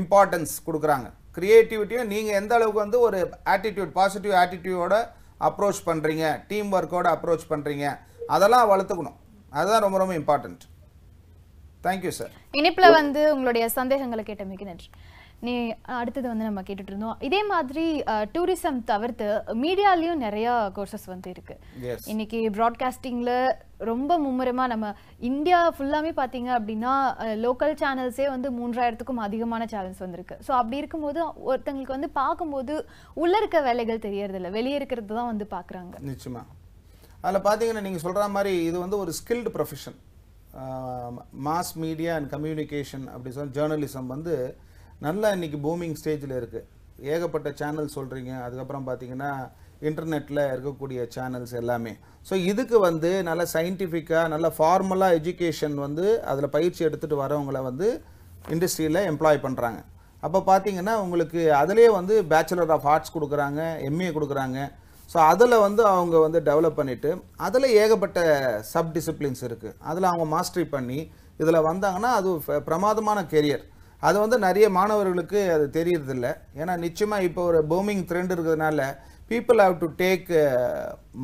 இம்பார்ட்டன்ஸ் கொடுக்குறாங்க க்ரியேட்டிவிட்டியும் நீங்கள் எந்த அளவுக்கு வந்து ஒரு ஆட்டிடியூட் பாசிட்டிவ் ஆட்டிடியூடோட அப்ரோச் பண்ணுறீங்க டீம் ஒர்க்கோட அப்ரோச் பண்ணுறீங்க அதெல்லாம் வளர்த்துக்கணும் அதுதான் ரொம்ப ரொம்ப இம்பார்ட்டன்ட் தேங்க்யூ சார் இனிப்பில் வந்து உங்களுடைய சந்தேகங்களை கேட்ட மிக நன்றி நீ அடுத்தது வந்து நம்ம கேட்டுட்டு இருந்தோம் இதே மாதிரி டூரிசம் தவிர்த்து மீடியாலையும் நிறைய கோர்சஸ் வந்து இருக்கு இன்னைக்கு ப்ராட்காஸ்டிங்ல ரொம்ப மும்முரமா நம்ம இந்தியா ஃபுல்லாமே பாத்தீங்க அப்படின்னா லோக்கல் சேனல்ஸே வந்து மூன்றாயிரத்துக்கும் அதிகமான சேனல்ஸ் வந்திருக்கு ஸோ அப்படி இருக்கும்போது ஒருத்தங்களுக்கு வந்து பார்க்கும்போது உள்ள இருக்க வேலைகள் தெரியறது தெரியறதில்ல வெளியே இருக்கிறது தான் வந்து பாக்குறாங்க நிச்சயமா அதில் பார்த்தீங்கன்னா நீங்கள் சொல்கிற மாதிரி இது வந்து ஒரு skilled profession mass media and communication அப்படி சொன்னால் ஜேர்னலிசம் வந்து நல்லா இன்றைக்கி பூமிங் ஸ்டேஜில் இருக்குது ஏகப்பட்ட சேனல் சொல்கிறீங்க அதுக்கப்புறம் பார்த்தீங்கன்னா இன்டர்நெட்டில் இருக்கக்கூடிய சேனல்ஸ் எல்லாமே ஸோ இதுக்கு வந்து நல்ல சயின்டிஃபிக்காக நல்ல ஃபார்மலாக எஜுகேஷன் வந்து அதில் பயிற்சி எடுத்துகிட்டு வரவங்களை வந்து இண்டஸ்ட்ரியில் எம்ப்ளாய் பண்ணுறாங்க அப்போ பார்த்தீங்கன்னா உங்களுக்கு அதிலே வந்து பேச்சுலர் ஆஃப் ஆர்ட்ஸ் கொடுக்குறாங்க எம்ஏ கொடுக்குறாங்க ஸோ அதில் வந்து அவங்க வந்து டெவலப் பண்ணிவிட்டு அதில் ஏகப்பட்ட சப் டிசிப்ளின்ஸ் இருக்குது அதில் அவங்க மாஸ்ட்ரி பண்ணி இதில் வந்தாங்கன்னா அது பிரமாதமான கெரியர் அது வந்து நிறைய மாணவர்களுக்கு அது தெரியறதில்ல ஏன்னா நிச்சயமாக இப்போ ஒரு பூமிங் ட்ரெண்ட் இருக்கிறதுனால people have to take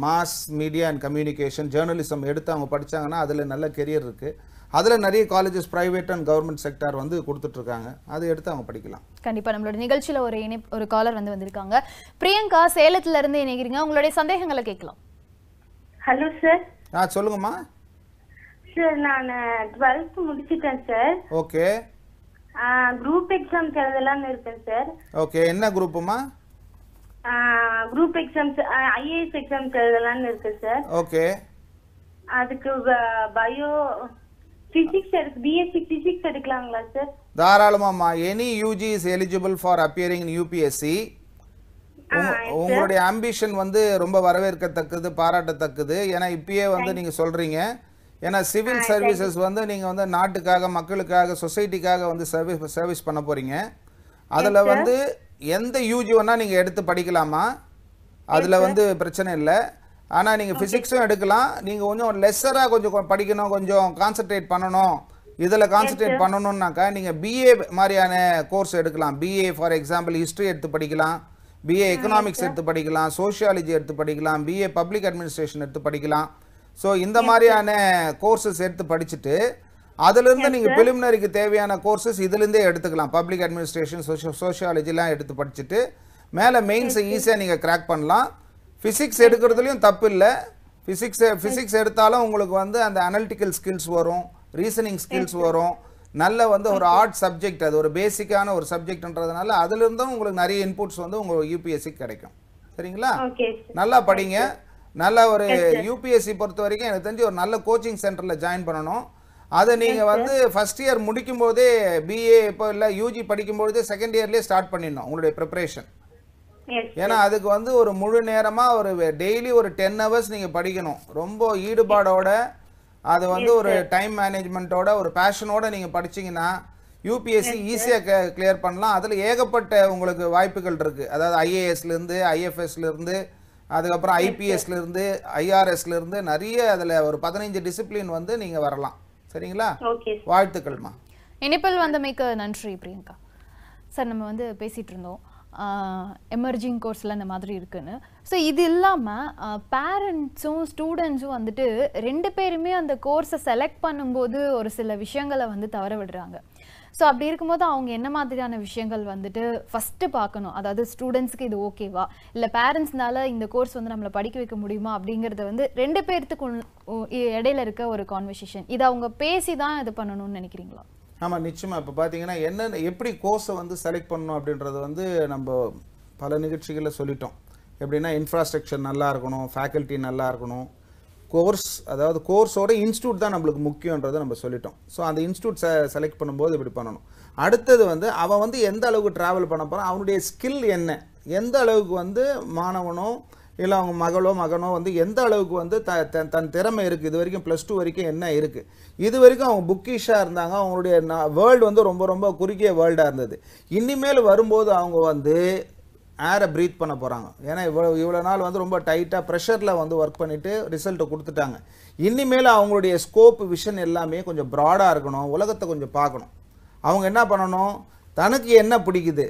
mass media and communication journalism எடுத்து அவங்க படித்தாங்கன்னா அதில் நல்ல கெரியர் இருக்குது அதில் நிறைய colleges private and government sector வந்து கொடுத்துட்ருக்காங்க அதை எடுத்து அவங்க படிக்கலாம் கண்டிப்பாக நம்மளோட நிகழ்ச்சியில் ஒரு இணை ஒரு காலர் வந்து வந்திருக்காங்க பிரியங்கா சேலத்திலிருந்து இணைக்கிறீங்க உங்களுடைய சந்தேகங்களை கேட்கலாம் ஹலோ சார் ஆ சொல்லுங்கம்மா சார் நான் டுவெல்த் uh, முடிச்சிட்டேன் சார் ஓகே குரூப் எக்ஸாம்ஸ் எழுதலாம்னு இருக்கேன் சார் ஓகே என்ன குரூப்புமா குரூப் எக்ஸாம்ஸ் ஐஏஎஸ் எக்ஸாம் எழுதலாம்னு இருக்கேன் சார் ஓகே அதுக்கு பயோ பிசிக்ஸ் எடுக்கு பிஎஸ்சி பிசிக்ஸ் எடுக்கலாங்களா சார் தாராளமாம்மா any UG is eligible for appearing in UPSC உங்களுடைய ஆம்பிஷன் வந்து ரொம்ப வரவேற்கத்தக்கது பாராட்டத்தக்கது ஏன்னா இப்பயே வந்து நீங்க சொல்றீங்க ஏன்னா சிவில் சர்வீசஸ் வந்து நீங்கள் வந்து நாட்டுக்காக மக்களுக்காக சொசைட்டிக்காக வந்து சர்வீஸ் சர்வீஸ் பண்ண போகிறீங்க அதில் வந்து எந்த யூஜி வேணால் நீங்கள் எடுத்து படிக்கலாமா அதில் வந்து பிரச்சனை இல்லை ஆனால் நீங்கள் ஃபிசிக்ஸும் எடுக்கலாம் நீங்கள் கொஞ்சம் லெஸ்ஸராக கொஞ்சம் படிக்கணும் கொஞ்சம் கான்சன்ட்ரேட் பண்ணணும் இதில் கான்சன்ட்ரேட் பண்ணணுன்னாக்கா நீங்கள் பிஏ மாதிரியான கோர்ஸ் எடுக்கலாம் பிஏ ஃபார் எக்ஸாம்பிள் ஹிஸ்ட்ரி எடுத்து படிக்கலாம் பிஏ எக்கனாமிக்ஸ் எடுத்து படிக்கலாம் சோஷியாலஜி எடுத்து படிக்கலாம் பிஏ பப்ளிக் அட்மினிஸ்ட்ரேஷன் எடுத்து படிக்கலாம் ஸோ இந்த மாதிரியான கோர்சஸ் எடுத்து படிச்சுட்டு அதுலேருந்து நீங்கள் பிலிமினரிக்கு தேவையான கோர்சஸ் இதுலேருந்தே எடுத்துக்கலாம் பப்ளிக் அட்மினிஸ்ட்ரேஷன் சோஷியோ சோஷியாலஜிலாம் எடுத்து படிச்சுட்டு மேலே மெயின்ஸை ஈஸியாக நீங்கள் கிராக் பண்ணலாம் ஃபிசிக்ஸ் எடுக்கிறதுலையும் தப்பு இல்லை ஃபிசிக்ஸ் ஃபிசிக்ஸ் எடுத்தாலும் உங்களுக்கு வந்து அந்த அனலிட்டிக்கல் ஸ்கில்ஸ் வரும் ரீசனிங் ஸ்கில்ஸ் வரும் நல்ல வந்து ஒரு ஆர்ட் சப்ஜெக்ட் அது ஒரு பேசிக்கான ஒரு சப்ஜெக்ட்ன்றதுனால அதுலேருந்தும் உங்களுக்கு நிறைய இன்புட்ஸ் வந்து உங்களுக்கு யூபிஎஸ்சி கிடைக்கும் சரிங்களா நல்லா படிங்க நல்ல ஒரு யூபிஎஸ்சி பொறுத்த வரைக்கும் எனக்கு தெரிஞ்சு ஒரு நல்ல கோச்சிங் சென்டரில் ஜாயின் பண்ணணும் அதை நீங்கள் வந்து ஃபஸ்ட் இயர் முடிக்கும் போதே பிஏ இப்போ இல்லை யூஜி படிக்கும்பொழுது செகண்ட் இயர்லேயே ஸ்டார்ட் பண்ணிடணும் உங்களுடைய ப்ரிப்பரேஷன் ஏன்னா அதுக்கு வந்து ஒரு முழு நேரமாக ஒரு டெய்லி ஒரு டென் ஹவர்ஸ் நீங்கள் படிக்கணும் ரொம்ப ஈடுபாடோட அது வந்து ஒரு டைம் மேனேஜ்மெண்ட்டோட ஒரு பேஷனோட நீங்கள் படிச்சிங்கன்னா யூபிஎஸ்சி ஈஸியாக கிளியர் பண்ணலாம் அதில் ஏகப்பட்ட உங்களுக்கு வாய்ப்புகள் இருக்குது அதாவது ஐஏஎஸ்லேருந்து ஐஎஃப்எஸ்லேருந்து அதுக்கப்புறம் ஐபிஎஸ்லேருந்து ஐஆர்எஸ்லேருந்து நிறைய அதில் ஒரு பதினைஞ்சு டிசிப்ளின் வந்து நீங்கள் வரலாம் சரிங்களா வாழ்த்துக்கள்மா இனிப்பல் வந்தமைக்கு நன்றி பிரியங்கா சார் நம்ம வந்து பேசிகிட்டு இருந்தோம் எமர்ஜிங் கோர்ஸில் இந்த மாதிரி இருக்குன்னு ஸோ இது இல்லாமல் பேரண்ட்ஸும் ஸ்டூடெண்ட்ஸும் வந்துட்டு ரெண்டு பேருமே அந்த கோர்ஸை செலக்ட் பண்ணும்போது ஒரு சில விஷயங்களை வந்து தவற விடுறாங்க ஸோ அப்படி இருக்கும்போது அவங்க என்ன மாதிரியான விஷயங்கள் வந்துட்டு ஃபஸ்ட்டு பார்க்கணும் அதாவது ஸ்டூடெண்ட்ஸ்க்கு இது ஓகேவா இல்லை பேரண்ட்ஸ்னால இந்த கோர்ஸ் வந்து நம்மளை படிக்க வைக்க முடியுமா அப்படிங்கிறது வந்து ரெண்டு பேர்த்துக்கு இடையில இருக்க ஒரு கான்வர்சேஷன் இதை அவங்க பேசி தான் இது பண்ணணும்னு நினைக்கிறீங்களா ஆமாம் நிச்சயமாக இப்போ பார்த்தீங்கன்னா என்னென்ன எப்படி கோர்ஸை வந்து செலக்ட் பண்ணணும் அப்படின்றது வந்து நம்ம பல நிகழ்ச்சிகளில் சொல்லிட்டோம் எப்படின்னா இன்ஃப்ராஸ்ட்ரக்சர் நல்லா இருக்கணும் ஃபேக்கல்ட்டி நல்லா இருக்கணும் கோர்ஸ் அதாவது கோர்ஸோட இன்ஸ்டியூட் தான் நம்மளுக்கு முக்கியன்றதை நம்ம சொல்லிட்டோம் ஸோ அந்த இன்ஸ்டியூட் செலக்ட் பண்ணும்போது இப்படி பண்ணணும் அடுத்தது வந்து அவன் வந்து எந்த அளவுக்கு ட்ராவல் பண்ண போகிறான் அவனுடைய ஸ்கில் என்ன எந்த அளவுக்கு வந்து மாணவனோ இல்லை அவங்க மகளோ மகனோ வந்து எந்த அளவுக்கு வந்து த தன் தன் திறமை இருக்குது இது வரைக்கும் ப்ளஸ் டூ வரைக்கும் என்ன இருக்குது இது வரைக்கும் அவங்க புக்கிஷாக இருந்தாங்க அவங்களுடைய வேர்ல்டு வந்து ரொம்ப ரொம்ப குறுகிய வேர்ல்டாக இருந்தது இனிமேல் வரும்போது அவங்க வந்து ஏரை ப்ரீத் பண்ண போகிறாங்க ஏன்னா இவ்வளோ இவ்வளோ நாள் வந்து ரொம்ப டைட்டாக ப்ரெஷரில் வந்து ஒர்க் பண்ணிவிட்டு ரிசல்ட்டை கொடுத்துட்டாங்க இனிமேல் அவங்களுடைய ஸ்கோப் விஷன் எல்லாமே கொஞ்சம் ப்ராடாக இருக்கணும் உலகத்தை கொஞ்சம் பார்க்கணும் அவங்க என்ன பண்ணணும் தனக்கு என்ன பிடிக்குது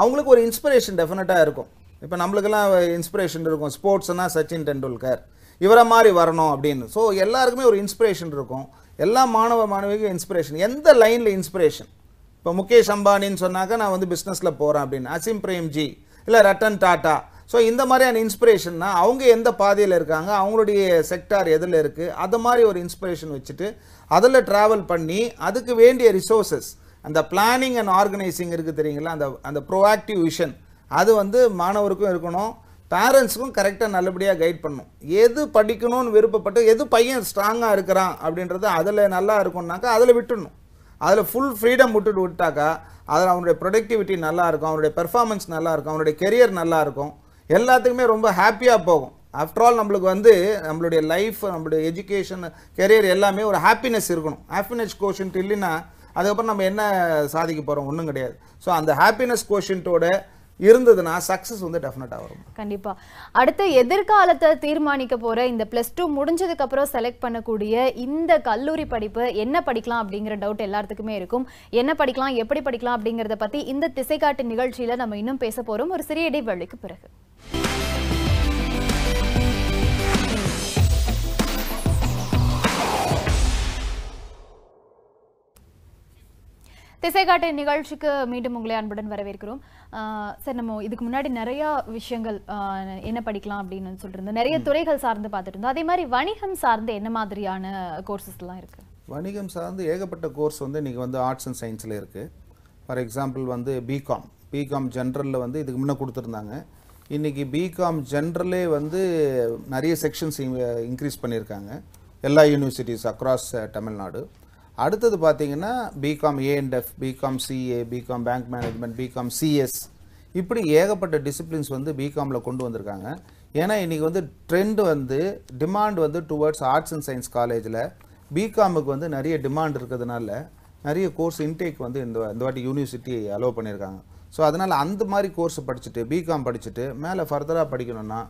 அவங்களுக்கு ஒரு இன்ஸ்பிரேஷன் டெஃபினட்டாக இருக்கும் இப்போ நம்மளுக்கெல்லாம் இன்ஸ்பிரேஷன் இருக்கும் ஸ்போர்ட்ஸ்னால் சச்சின் டெண்டுல்கர் இவரை மாதிரி வரணும் அப்படின்னு ஸோ எல்லாருக்குமே ஒரு இன்ஸ்பிரேஷன் இருக்கும் எல்லா மாணவ மாணவிக்கும் இன்ஸ்பிரேஷன் எந்த லைனில் இன்ஸ்பிரேஷன் இப்போ முகேஷ் அம்பானின்னு சொன்னாக்கா நான் வந்து பிஸ்னஸில் போகிறேன் அப்படின்னு அசிம் பிரேம்ஜி இல்லை ரட்டன் டாட்டா ஸோ இந்த மாதிரியான இன்ஸ்பிரேஷன்னா அவங்க எந்த பாதையில் இருக்காங்க அவங்களுடைய செக்டார் எதில் இருக்குது அது மாதிரி ஒரு இன்ஸ்பிரேஷன் வச்சுட்டு அதில் ட்ராவல் பண்ணி அதுக்கு வேண்டிய ரிசோர்ஸஸ் அந்த பிளானிங் அண்ட் ஆர்கனைசிங் இருக்குது தெரியுங்களா அந்த அந்த ப்ரோஆக்டிவ் விஷன் அது வந்து மாணவருக்கும் இருக்கணும் பேரண்ட்ஸுக்கும் கரெக்டாக நல்லபடியாக கைட் பண்ணும் எது படிக்கணும்னு விருப்பப்பட்டு எது பையன் ஸ்ட்ராங்காக இருக்கிறான் அப்படின்றது அதில் நல்லா இருக்கும்னாக்கா அதில் விட்டுடணும் அதில் ஃபுல் ஃப்ரீடம் விட்டுட்டு விட்டாக்கா அதில் அவனுடைய ப்ரொடக்டிவிட்டி நல்லாயிருக்கும் அவனுடைய பெர்ஃபார்மன்ஸ் நல்லாயிருக்கும் அவனுடைய கெரியர் நல்லாயிருக்கும் எல்லாத்துக்குமே ரொம்ப ஹாப்பியாக போகும் ஆஃப்டர் ஆல் நம்மளுக்கு வந்து நம்மளுடைய லைஃப் நம்மளுடைய எஜுகேஷன் கெரியர் எல்லாமே ஒரு ஹாப்பினஸ் இருக்கணும் ஹாப்பினஸ் கோஷன்ட் இல்லைன்னா அதுக்கப்புறம் நம்ம என்ன சாதிக்க போகிறோம் ஒன்றும் கிடையாது ஸோ அந்த ஹாப்பினஸ் கோஷன்ட்டோட இருந்ததுன்னா சக்ஸஸ் வந்து டெஃபினட்டாக வரும் கண்டிப்பாக அடுத்து எதிர்காலத்தை தீர்மானிக்க போகிற இந்த ப்ளஸ் டூ முடிஞ்சதுக்கப்புறம் செலக்ட் பண்ணக்கூடிய இந்த கல்லூரி படிப்பு என்ன படிக்கலாம் அப்படிங்கிற டவுட் எல்லாத்துக்குமே இருக்கும் என்ன படிக்கலாம் எப்படி படிக்கலாம் அப்படிங்கிறத பற்றி இந்த திசைக்காட்டு நிகழ்ச்சியில் நம்ம இன்னும் பேச போகிறோம் ஒரு சிறிய இடைவெளிக்கு பிறகு திசைகாட்டு நிகழ்ச்சிக்கு மீண்டும் உங்களை அன்புடன் வரவேற்கிறோம் சார் நம்ம இதுக்கு முன்னாடி நிறைய விஷயங்கள் என்ன படிக்கலாம் அப்படின்னு சொல்லிருந்தோம் நிறைய துறைகள் சார்ந்து பார்த்துட்டு இருந்தோம் அதே மாதிரி வணிகம் சார்ந்து என்ன மாதிரியான கோர்சஸ்லாம் இருக்கு வணிகம் சார்ந்து ஏகப்பட்ட கோர்ஸ் வந்து இன்றைக்கி வந்து ஆர்ட்ஸ் அண்ட் சயின்ஸில் இருக்குது ஃபார் எக்ஸாம்பிள் வந்து பிகாம் பிகாம் ஜென்ரலில் வந்து இதுக்கு முன்னே கொடுத்துருந்தாங்க இன்றைக்கி பிகாம் ஜென்ரலே வந்து நிறைய செக்ஷன்ஸ் இன்க்ரீஸ் பண்ணியிருக்காங்க எல்லா யூனிவர்சிட்டிஸ் அக்ராஸ் தமிழ்நாடு அடுத்தது பார்த்தீங்கன்னா B Com A N F B Com CA B Com bank management B Com CS இப்படி ஏகப்பட்ட டிசிப்ளின்ஸ் வந்து பிகாமில் கொண்டு வந்திருக்காங்க ஏன்னா இன்றைக்கி வந்து ட்ரெண்ட் வந்து டிமாண்ட் வந்து டுவர்ட்ஸ் ஆர்ட்ஸ் அண்ட் சயின்ஸ் காலேஜில் பிகாமுக்கு வந்து நிறைய டிமாண்ட் இருக்கிறதுனால நிறைய கோர்ஸ் இன்டேக் வந்து இந்த இந்த வாட்டி யூனிவர்சிட்டி அலோவ் பண்ணியிருக்காங்க ஸோ அதனால் அந்த மாதிரி கோர்ஸ் படிச்சுட்டு பிகாம் படிச்சுட்டு மேலே ஃபர்தராக படிக்கணும்னா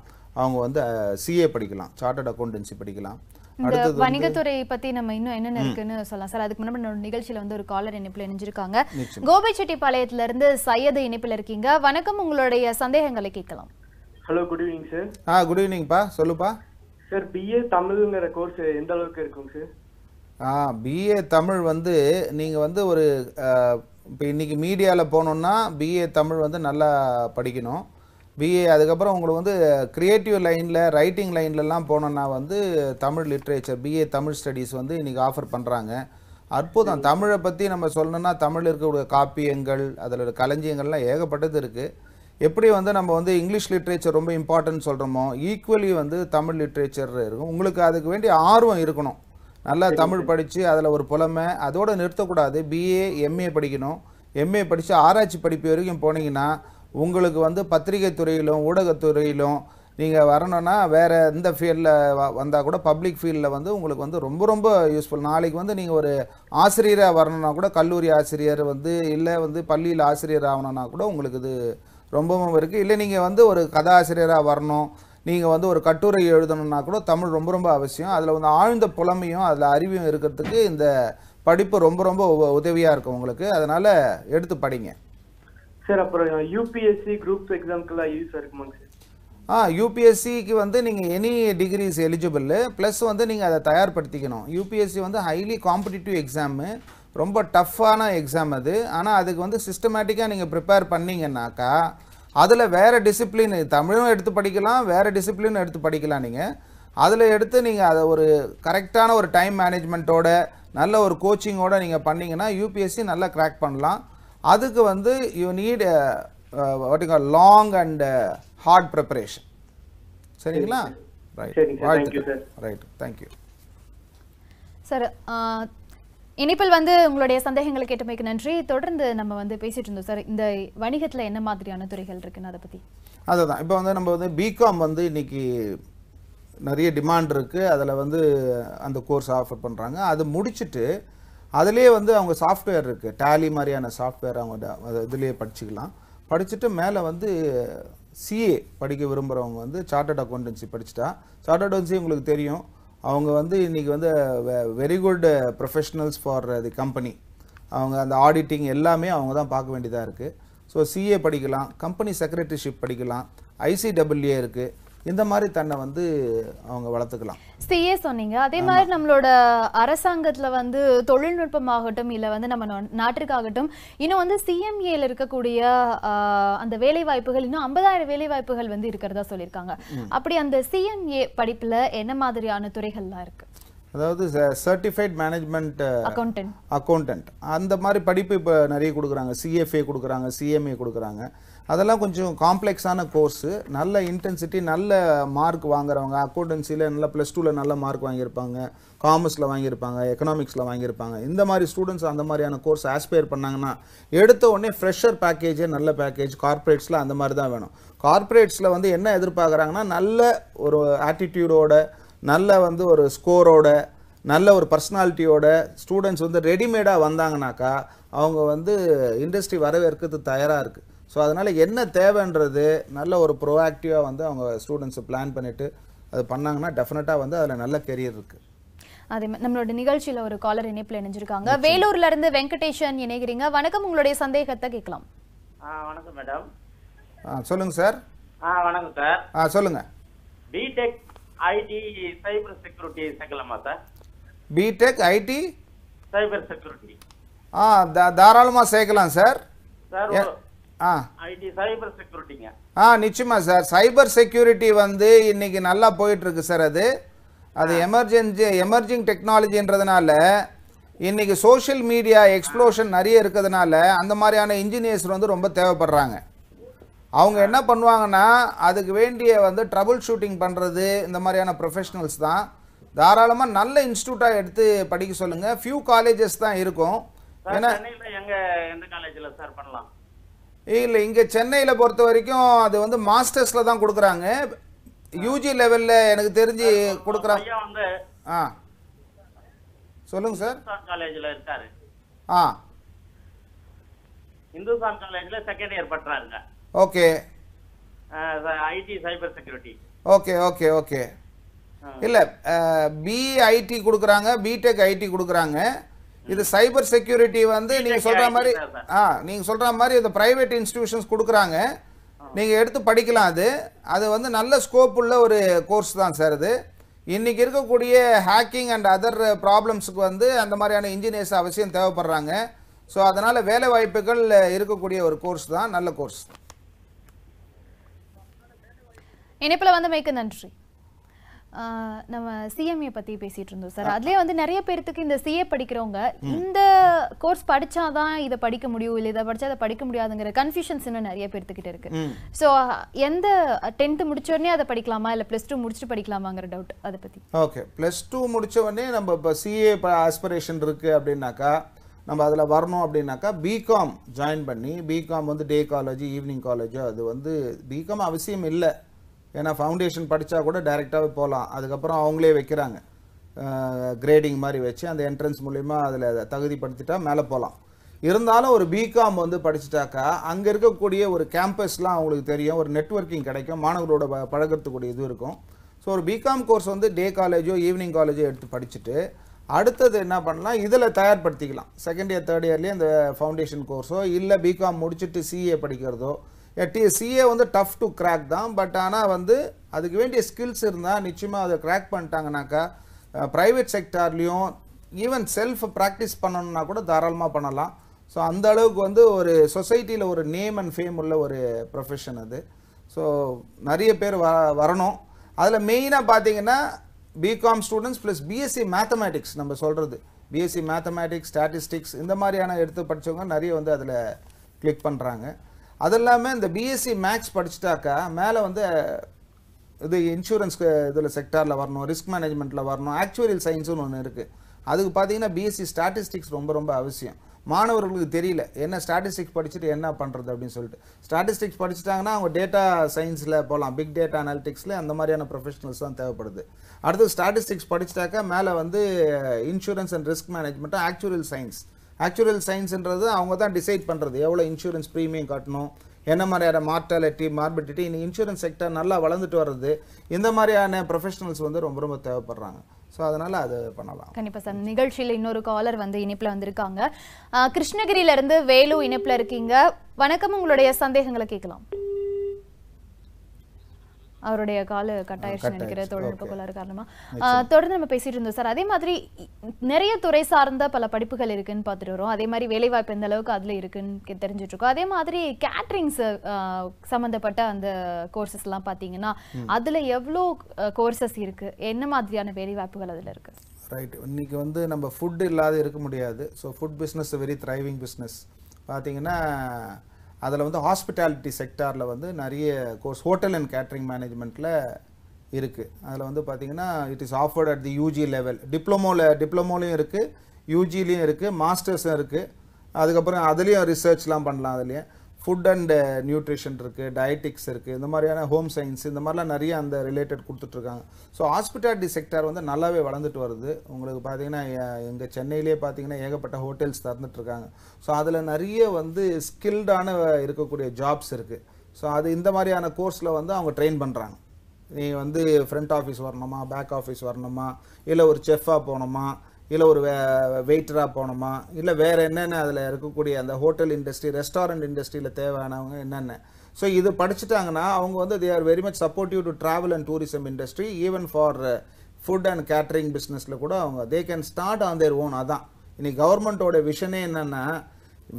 அவங்க வந்து சிஏ படிக்கலாம் சார்ட்டர்ட் அக்கௌண்டன்சி படிக்கலாம் இந்த வணிகத்துறை பத்தி நம்ம இன்னும் என்ன இருக்குன்னு சொல்லலாம் சார் அதுக்கு முன்னாடி நிகழ்ச்சியில வந்து ஒரு காலர் இணைப்புல இணைஞ்சிருக்காங்க கோபிச்செட்டிப்பாளையத்துல இருந்து சையது இணைப்புல இருக்கீங்க வணக்கம் உங்களுடைய சந்தேகங்களை கேட்கலாம் ஹலோ குட் ஈவினிங் சார் ஆ குட் ஈவினிங்ப்பா சொல்லுப்பா சார் பிஏ தமிழ்ங்கிற கோர்ஸ் எந்த அளவுக்கு இருக்குங்க சார் ஆ பிஏ தமிழ் வந்து நீங்க வந்து ஒரு இப்போ இன்றைக்கி மீடியாவில் போனோன்னா பிஏ தமிழ் வந்து நல்லா படிக்கணும் பிஏ அதுக்கப்புறம் உங்களுக்கு வந்து க்ரியேட்டிவ் லைனில் ரைட்டிங் லைன்லலாம் போனோன்னா வந்து Tamil literature BA Tamil studies வந்து இன்றைக்கி ஆஃபர் பண்ணுறாங்க அற்புதம் தமிழை பற்றி நம்ம சொல்லணும்னா தமிழ் இருக்கக்கூடிய காப்பியங்கள் அதில் களஞ்சியங்கள்லாம் ஏகப்பட்டது இருக்குது எப்படி வந்து நம்ம வந்து இங்கிலீஷ் லிட்ரேச்சர் ரொம்ப இம்பார்ட்டன்ட் சொல்கிறோமோ ஈக்குவலி வந்து தமிழ் லிட்ரேச்சர் இருக்கும் உங்களுக்கு அதுக்கு வேண்டிய ஆர்வம் இருக்கணும் நல்லா தமிழ் படித்து அதில் ஒரு புலமை அதோடு நிறுத்தக்கூடாது பிஏ எம்ஏ படிக்கணும் எம்ஏ படித்து ஆராய்ச்சி படிப்பு வரைக்கும் போனீங்கன்னா உங்களுக்கு வந்து பத்திரிகை துறையிலும் ஊடகத்துறையிலும் நீங்கள் வரணும்னா வேறு எந்த ஃபீல்டில் வந்தால் கூட பப்ளிக் ஃபீல்டில் வந்து உங்களுக்கு வந்து ரொம்ப ரொம்ப யூஸ்ஃபுல் நாளைக்கு வந்து நீங்கள் ஒரு ஆசிரியராக வரணும்னா கூட கல்லூரி ஆசிரியர் வந்து இல்லை வந்து பள்ளியில் ஆசிரியர் ஆகணும்னா கூட உங்களுக்கு இது ரொம்பவும் இருக்குது இல்லை நீங்கள் வந்து ஒரு கதாசிரியராக வரணும் நீங்கள் வந்து ஒரு கட்டுரை எழுதணும்னா கூட தமிழ் ரொம்ப ரொம்ப அவசியம் அதில் வந்து ஆழ்ந்த புலமையும் அதில் அறிவும் இருக்கிறதுக்கு இந்த படிப்பு ரொம்ப ரொம்ப உதவியாக இருக்கும் உங்களுக்கு அதனால் எடுத்து படிங்க சார் அப்புறம் யூபிஎஸ்சி குரூப் எக்ஸாம்க்குலாம் யூஸ் இருக்குமாங்க சார் ஆ யூபிஎஸ்சிக்கு வந்து நீங்கள் any degrees is eligible plus வந்து நீங்கள் அதை தயார்படுத்திக்கணும் யூபிஎஸ்சி வந்து ஹைலி காம்படிட்டிவ் எக்ஸாமு ரொம்ப டஃப்பான எக்ஸாம் அது ஆனால் அதுக்கு வந்து சிஸ்டமேட்டிக்காக நீங்கள் ப்ரிப்பேர் பண்ணிங்கன்னாக்கா அதில் வேறு டிசிப்ளின் தமிழும் எடுத்து படிக்கலாம் வேறு டிசிப்ளின் எடுத்து படிக்கலாம் நீங்கள் அதில் எடுத்து நீங்கள் அதை ஒரு கரெக்டான ஒரு டைம் மேனேஜ்மெண்ட்டோட நல்ல ஒரு கோச்சிங்கோடு நீங்கள் பண்ணிங்கன்னா யூபிஎஸ்சி நல்லா க்ராக் பண்ணலாம் அதுக்கு வந்து you need waiting long and hard preparation சரிங்களா ரைட் ரைட் தேங்க்யூ சார் இனிப்பில் வந்து உங்களுடைய சந்தேகங்களை கேட்டமைக்கு நன்றி தொடர்ந்து நம்ம வந்து பேசிட்டு இருந்தோம் சார் இந்த வணிகத்தில் என்ன மாதிரியான துறைகள் இருக்குன்னு அதை பற்றி அதுதான் இப்போ வந்து நம்ம வந்து பிகாம் வந்து இன்னைக்கு நிறைய டிமாண்ட் இருக்குது அதில் வந்து அந்த கோர்ஸ் ஆஃபர் பண்ணுறாங்க அது முடிச்சுட்டு அதுலேயே வந்து அவங்க சாஃப்ட்வேர் இருக்குது டேலி மாதிரியான சாஃப்ட்வேர் அவங்க இதுலேயே படிச்சுக்கலாம் படிச்சுட்டு மேலே வந்து சிஏ படிக்க விரும்புகிறவங்க வந்து சார்ட்டர்ட் அக்கௌண்டன்சி படிச்சுட்டா சார்ட்டர்ட் அக்கௌண்டன்சி உங்களுக்கு தெரியும் அவங்க வந்து இன்றைக்கி வந்து very good professionals for the company அவங்க அந்த ஆடிட்டிங் எல்லாமே அவங்க தான் பார்க்க வேண்டியதாக இருக்குது ஸோ சிஏ படிக்கலாம் கம்பெனி செக்ரட்டரிஷிப் படிக்கலாம் ஐசிடபிள்யூஏ இருக்குது இந்த மாதிரி தன்னை வந்து அவங்க வளர்த்துக்கலாம் சிஏ சொன்னீங்க அதே மாதிரி நம்மளோட அரசாங்கத்துல வந்து தொழில்நுட்பமாகட்டும் இல்ல வந்து நம்ம நாட்டிற்காகட்டும் இன்னும் வந்து சிஎம்ஏல இருக்கக்கூடிய அந்த வேலை வாய்ப்புகள் இன்னும் ஐம்பதாயிரம் வேலை வாய்ப்புகள் வந்து இருக்கிறதா சொல்லியிருக்காங்க அப்படி அந்த சிஎம்ஏ படிப்புல என்ன மாதிரியான துறைகள்லாம் இருக்கு அதாவது சர்டிஃபைட் மேனேஜ்மெண்ட் அக்கௌண்டன்ட் அக்கௌண்டன்ட் அந்த மாதிரி படிப்பு இப்போ நிறைய கொடுக்குறாங்க சிஎஃப்ஏ கொடுக்குறாங்க சிஎம்ஏ கொடுக்குறாங்க அதெல்லாம் கொஞ்சம் காம்ப்ளெக்ஸான கோர்ஸு நல்ல இன்டென்சிட்டி நல்ல மார்க் வாங்குறவங்க அக்கௌண்டன்சியில் நல்ல ப்ளஸ் டூவில் நல்ல மார்க் வாங்கியிருப்பாங்க காமர்ஸில் வாங்கியிருப்பாங்க எக்கனாமிக்ஸில் வாங்கியிருப்பாங்க இந்த மாதிரி ஸ்டூடெண்ட்ஸ் அந்த மாதிரியான கோர்ஸ் ஆஸ்பயர் பண்ணாங்கன்னா எடுத்த உடனே ஃப்ரெஷர் பேக்கேஜே நல்ல பேக்கேஜ் கார்ப்பரேட்ஸில் அந்த மாதிரி தான் வேணும் கார்ப்பரேட்ஸில் வந்து என்ன எதிர்பார்க்குறாங்கன்னா நல்ல ஒரு ஆட்டிடியூடோட நல்ல வந்து ஒரு ஸ்கோரோட நல்ல ஒரு பர்சனாலிட்டியோட ஸ்டூடெண்ட்ஸ் வந்து ரெடிமேடாக வந்தாங்கனாக்கா அவங்க வந்து இண்டஸ்ட்ரி வரவேற்கிறது தயாராக இருக்குது ஸோ அதனால் என்ன தேவைன்றது நல்ல ஒரு ப்ரோஆக்டிவாக வந்து அவங்க ஸ்டூடெண்ட்ஸை பிளான் பண்ணிவிட்டு அது பண்ணாங்கன்னா டெஃபினட்டாக வந்து அதில் நல்ல கெரியர் இருக்குது அதே மாதிரி நம்மளோட நிகழ்ச்சியில் ஒரு காலர் இணைப்பில் இணைஞ்சிருக்காங்க வேலூர்ல இருந்து வெங்கடேஷன் இணைகிறீங்க வணக்கம் உங்களுடைய சந்தேகத்தை கேட்கலாம் வணக்கம் மேடம் ஆ சொல்லுங்க சார் ஆ வணக்கம் சார் ஆ சொல்லுங்க பிடெக் ஐடி சைபர் செக்யூரிட்டி சேர்க்கலாமா sir B Tech IT cyber security ஆ தாராளமாக சேர்க்கலாம் சார் ஐடி சைபர் செக்யூரிட்டிங்க ஆ நிச்சயமா சார் சைபர் செக்யூரிட்டி வந்து இன்னைக்கு நல்லா போயிட்டு இருக்கு சார் அது அது எமர்ஜென்சி எமர்ஜிங் டெக்னாலஜின்றதுனால இன்னைக்கு சோஷியல் மீடியா எக்ஸ்ப்ளோஷன் நிறைய இருக்கிறதுனால அந்த மாதிரியான இன்ஜினியர்ஸ் வந்து ரொம்ப தேவைப்படுறாங்க அவங்க என்ன பண்ணுவாங்கன்னா அதுக்கு வேண்டிய வந்து ட்ரபுள் ஷூட்டிங் பண்ணுறது இந்த மாதிரியான ப்ரொஃபஷனல்ஸ் தான் தாராளமாக நல்ல இன்ஸ்டியூட்டாக எடுத்து படிக்க சொல்லுங்கள் ஃபியூ காலேஜஸ் தான் இருக்கும் ஏன்னா எங்கள் எந்த காலேஜில் சார் பண்ணலாம் இல்லை இங்கே சென்னையில் பொறுத்த வரைக்கும் அது வந்து மாஸ்டர்ஸில் தான் கொடுக்குறாங்க யூஜி லெவலில் எனக்கு தெரிஞ்சு கொடுக்குறாங்க ஆ சொல்லுங்க சார் காலேஜில் இருக்காரு ஆ இந்துஸ்தான் காலேஜில் செகண்ட் இயர் பண்ணுறாருங்க okay IT cyber security okay okay okay இல்லை பிஐடி கொடுக்குறாங்க பிடெக் ஐடி கொடுக்குறாங்க இது சைபர் செக்யூரிட்டி வந்து நீங்கள் சொல்கிற மாதிரி ஆ நீங்கள் சொல்கிற மாதிரி இந்த ப்ரைவேட் இன்ஸ்டிடியூஷன்ஸ் கொடுக்குறாங்க நீங்கள் எடுத்து படிக்கலாம் அது அது வந்து நல்ல ஸ்கோப் உள்ள ஒரு கோர்ஸ் தான் சார் அது இன்னைக்கு இருக்கக்கூடிய ஹேக்கிங் அண்ட் அதர் ப்ராப்ளம்ஸுக்கு வந்து அந்த மாதிரியான இன்ஜினியர்ஸ் அவசியம் தேவைப்படுறாங்க ஸோ அதனால் வேலை வாய்ப்புகள் இருக்கக்கூடிய ஒரு கோர்ஸ் தான் நல்ல கோர்ஸ் இணைப்பில் வந்து மிக்க நன்றி நம்ம சிஎம்ஏ பத்தி பேசிட்டு இருந்தோம் சார் அதுலயே வந்து நிறைய பேர்த்துக்கு இந்த சிஏ படிக்கிறவங்க இந்த கோர்ஸ் படிச்சாதான் இதை படிக்க முடியும் இல்லை இதை படிச்சா அதை படிக்க முடியாதுங்கிற கன்ஃபியூஷன்ஸ் இன்னும் நிறைய பேர்த்துக்கிட்ட இருக்கு ஸோ எந்த டென்த் முடிச்ச உடனே அதை படிக்கலாமா இல்லை பிளஸ் டூ முடிச்சுட்டு படிக்கலாமாங்கிற டவுட் அதை பத்தி ஓகே பிளஸ் டூ முடிச்ச உடனே நம்ம இப்போ சிஏ ஆஸ்பிரேஷன் இருக்கு அப்படின்னாக்கா நம்ம அதில் வரணும் அப்படின்னாக்கா பிகாம் ஜாயின் பண்ணி பிகாம் வந்து டே காலேஜ் ஈவினிங் காலேஜோ அது வந்து பிகாம் அவசியம் இல்லை ஏன்னா ஃபவுண்டேஷன் படித்தா கூட டைரெக்டாகவே போகலாம் அதுக்கப்புறம் அவங்களே வைக்கிறாங்க கிரேடிங் மாதிரி வச்சு அந்த என்ட்ரன்ஸ் மூலிமா அதில் தகுதிப்படுத்திட்டா மேலே போகலாம் இருந்தாலும் ஒரு பிகாம் வந்து படிச்சுட்டாக்கா அங்கே இருக்கக்கூடிய ஒரு கேம்பஸ்லாம் அவங்களுக்கு தெரியும் ஒரு நெட்ஒர்க்கிங் கிடைக்கும் மாணவர்களோட பழகிறதுக்கூடிய இது இருக்கும் ஸோ ஒரு பிகாம் கோர்ஸ் வந்து டே காலேஜோ ஈவினிங் காலேஜோ எடுத்து படிச்சுட்டு அடுத்தது என்ன பண்ணலாம் இதில் தயார்படுத்திக்கலாம் செகண்ட் இயர் தேர்ட் இயர்லேயே இந்த ஃபவுண்டேஷன் கோர்ஸோ இல்லை பிகாம் முடிச்சுட்டு சிஏ படிக்கிறதோ சிஏ வந்து டஃப் டு கிராக் தான் பட் ஆனால் வந்து அதுக்கு வேண்டிய ஸ்கில்ஸ் இருந்தால் நிச்சயமாக அதை கிராக் பண்ணிட்டாங்கனாக்கா ப்ரைவேட் செக்டார்லேயும் ஈவன் செல்ஃப் ப்ராக்டிஸ் பண்ணணுன்னா கூட தாராளமாக பண்ணலாம் ஸோ அந்த அளவுக்கு வந்து ஒரு சொசைட்டியில் ஒரு நேம் அண்ட் ஃபேம் உள்ள ஒரு ப்ரொஃபஷன் அது ஸோ நிறைய பேர் வ வரணும் அதில் மெயினாக பார்த்தீங்கன்னா B Com students plus B Sc mathematics நம்ம சொல்கிறது பிஎஸ்சி மேத்தமேட்டிக்ஸ் ஸ்டாட்டிஸ்டிக்ஸ் இந்த மாதிரியான எடுத்து படித்தவங்க நிறைய வந்து அதில் கிளிக் பண்ணுறாங்க அதெல்லாமே இந்த பிஎஸ்சி மேக்ஸ் படிச்சுட்டாக்கா மேலே வந்து இது இன்சூரன்ஸ் இதில் செக்டாரில் வரணும் ரிஸ்க் மேனேஜ்மெண்ட்டில் வரணும் ஆக்சுவரியல் சயின்ஸுன்னு ஒன்று இருக்குது அதுக்கு பார்த்தீங்கன்னா பிஎஸ்சி ஸ்டாட்டிஸ்டிக்ஸ் ரொம்ப ரொம்ப அவசியம் மாணவர்களுக்கு தெரியல என்ன ஸ்டாட்டிஸ்டிக்ஸ் படிச்சுட்டு என்ன பண்ணுறது அப்படின்னு சொல்லிட்டு ஸ்டாட்டிஸ்டிக்ஸ் படிச்சுட்டாங்கன்னா அவங்க டேட்டா சயின்ஸில் போகலாம் பிக் டேட்டா அனாலிட்டிக்ஸில் அந்த மாதிரியான ப்ரொஃபஷனல்ஸ் தான் தேவைப்படுது அடுத்து ஸ்டாட்டிஸ்டிக்ஸ் படிச்சுட்டாக்கா மேலே வந்து இன்சூரன்ஸ் அண்ட் ரிஸ்க் மேனேஜ்மெண்ட்டும் ஆக்சுவரியல் சயின்ஸ் ஆக்சுவல் சயின்ஸுன்றது அவங்க தான் டிசைட் பண்ணுறது எவ்வளோ இன்சூரன்ஸ் ப்ரீமியம் கட்டணும் என்ன மாதிரியான மார்டாலிட்டி மார்பிட்டிட்டி இந்த இன்சூரன்ஸ் செக்டர் நல்லா வளர்ந்துட்டு வர்றது இந்த மாதிரியான ப்ரொஃபஷனல்ஸ் வந்து ரொம்ப ரொம்ப தேவைப்படுறாங்க ஸோ அதனால் அது பண்ணலாம் கண்டிப்பாக சார் நிகழ்ச்சியில் இன்னொரு காலர் வந்து இணைப்பில் வந்திருக்காங்க கிருஷ்ணகிரியிலேருந்து வேலு இணைப்பில் இருக்கீங்க வணக்கம் உங்களுடைய சந்தேகங்களை கேட்கலாம் அவருடைய கால கட்டாயிருச்சு நினைக்கிற தொழில்நுட்ப கோளாறு காரணமா தொடர்ந்து நம்ம பேசிட்டு இருந்தோம் சார் அதே மாதிரி நிறைய துறை சார்ந்த பல படிப்புகள் இருக்குன்னு பார்த்துட்டு வரோம் அதே மாதிரி வேலைவாய்ப்பு எந்த அளவுக்கு அதுல இருக்குன்னு தெரிஞ்சுட்டு இருக்கோம் அதே மாதிரி கேட்ரிங்ஸ் சம்பந்தப்பட்ட அந்த கோர்சஸ் எல்லாம் பாத்தீங்கன்னா அதுல எவ்வளோ கோர்சஸ் இருக்கு என்ன மாதிரியான வேலைவாய்ப்புகள் அதுல இருக்கு ரைட் இன்னைக்கு வந்து நம்ம ஃபுட் இல்லாத இருக்க முடியாது so food business very thriving business பார்த்தீங்கன்னா அதில் வந்து ஹாஸ்பிட்டாலிட்டி செக்டாரில் வந்து நிறைய கோர்ஸ் ஹோட்டல் அண்ட் கேட்ரிங் மேனேஜ்மெண்ட்டில் இருக்குது அதில் வந்து பார்த்திங்கன்னா it is offered at the UG level டிப்ளமோவில் டிப்ளமோலையும் இருக்குது யூஜிலையும் இருக்குது மாஸ்டர்ஸும் இருக்குது அதுக்கப்புறம் அதுலேயும் ரிசர்ச்லாம் பண்ணலாம் அதுலேயும் ஃபுட் அண்ட் நியூட்ரிஷன் இருக்குது டயட்டிக்ஸ் இருக்குது இந்த மாதிரியான ஹோம் சயின்ஸ் இந்த மாதிரிலாம் நிறைய அந்த ரிலேட்டட் கொடுத்துட்ருக்காங்க ஸோ ஹாஸ்பிட்டாலிட்டி செக்டார் வந்து நல்லாவே வளர்ந்துட்டு வருது உங்களுக்கு பார்த்தீங்கன்னா எங்கள் சென்னையிலே பார்த்தீங்கன்னா ஏகப்பட்ட ஹோட்டல்ஸ் திறந்துட்டுருக்காங்க ஸோ அதில் நிறைய வந்து ஸ்கில்டான இருக்கக்கூடிய ஜாப்ஸ் இருக்குது ஸோ அது இந்த மாதிரியான கோர்ஸில் வந்து அவங்க ட்ரெயின் பண்ணுறாங்க நீ வந்து ஃப்ரண்ட் ஆஃபீஸ் வரணுமா பேக் ஆஃபீஸ் வரணுமா இல்லை ஒரு செஃப்பாக போகணுமா இல்லை ஒரு வெயிட்டராக போனோமா இல்லை வேறு என்னென்ன அதில் இருக்கக்கூடிய அந்த ஹோட்டல் இண்டஸ்ட்ரி ரெஸ்டாரண்ட் இண்டஸ்ட்ரியில் தேவையானவங்க என்னென்ன ஸோ இது படிச்சுட்டாங்கன்னா அவங்க வந்து they are very much supportive to travel and tourism industry even for food and catering பிஸ்னஸில் கூட அவங்க they can start on their own அதான் இன்னைக்கு கவர்மெண்ட்டோட விஷனே என்னென்னா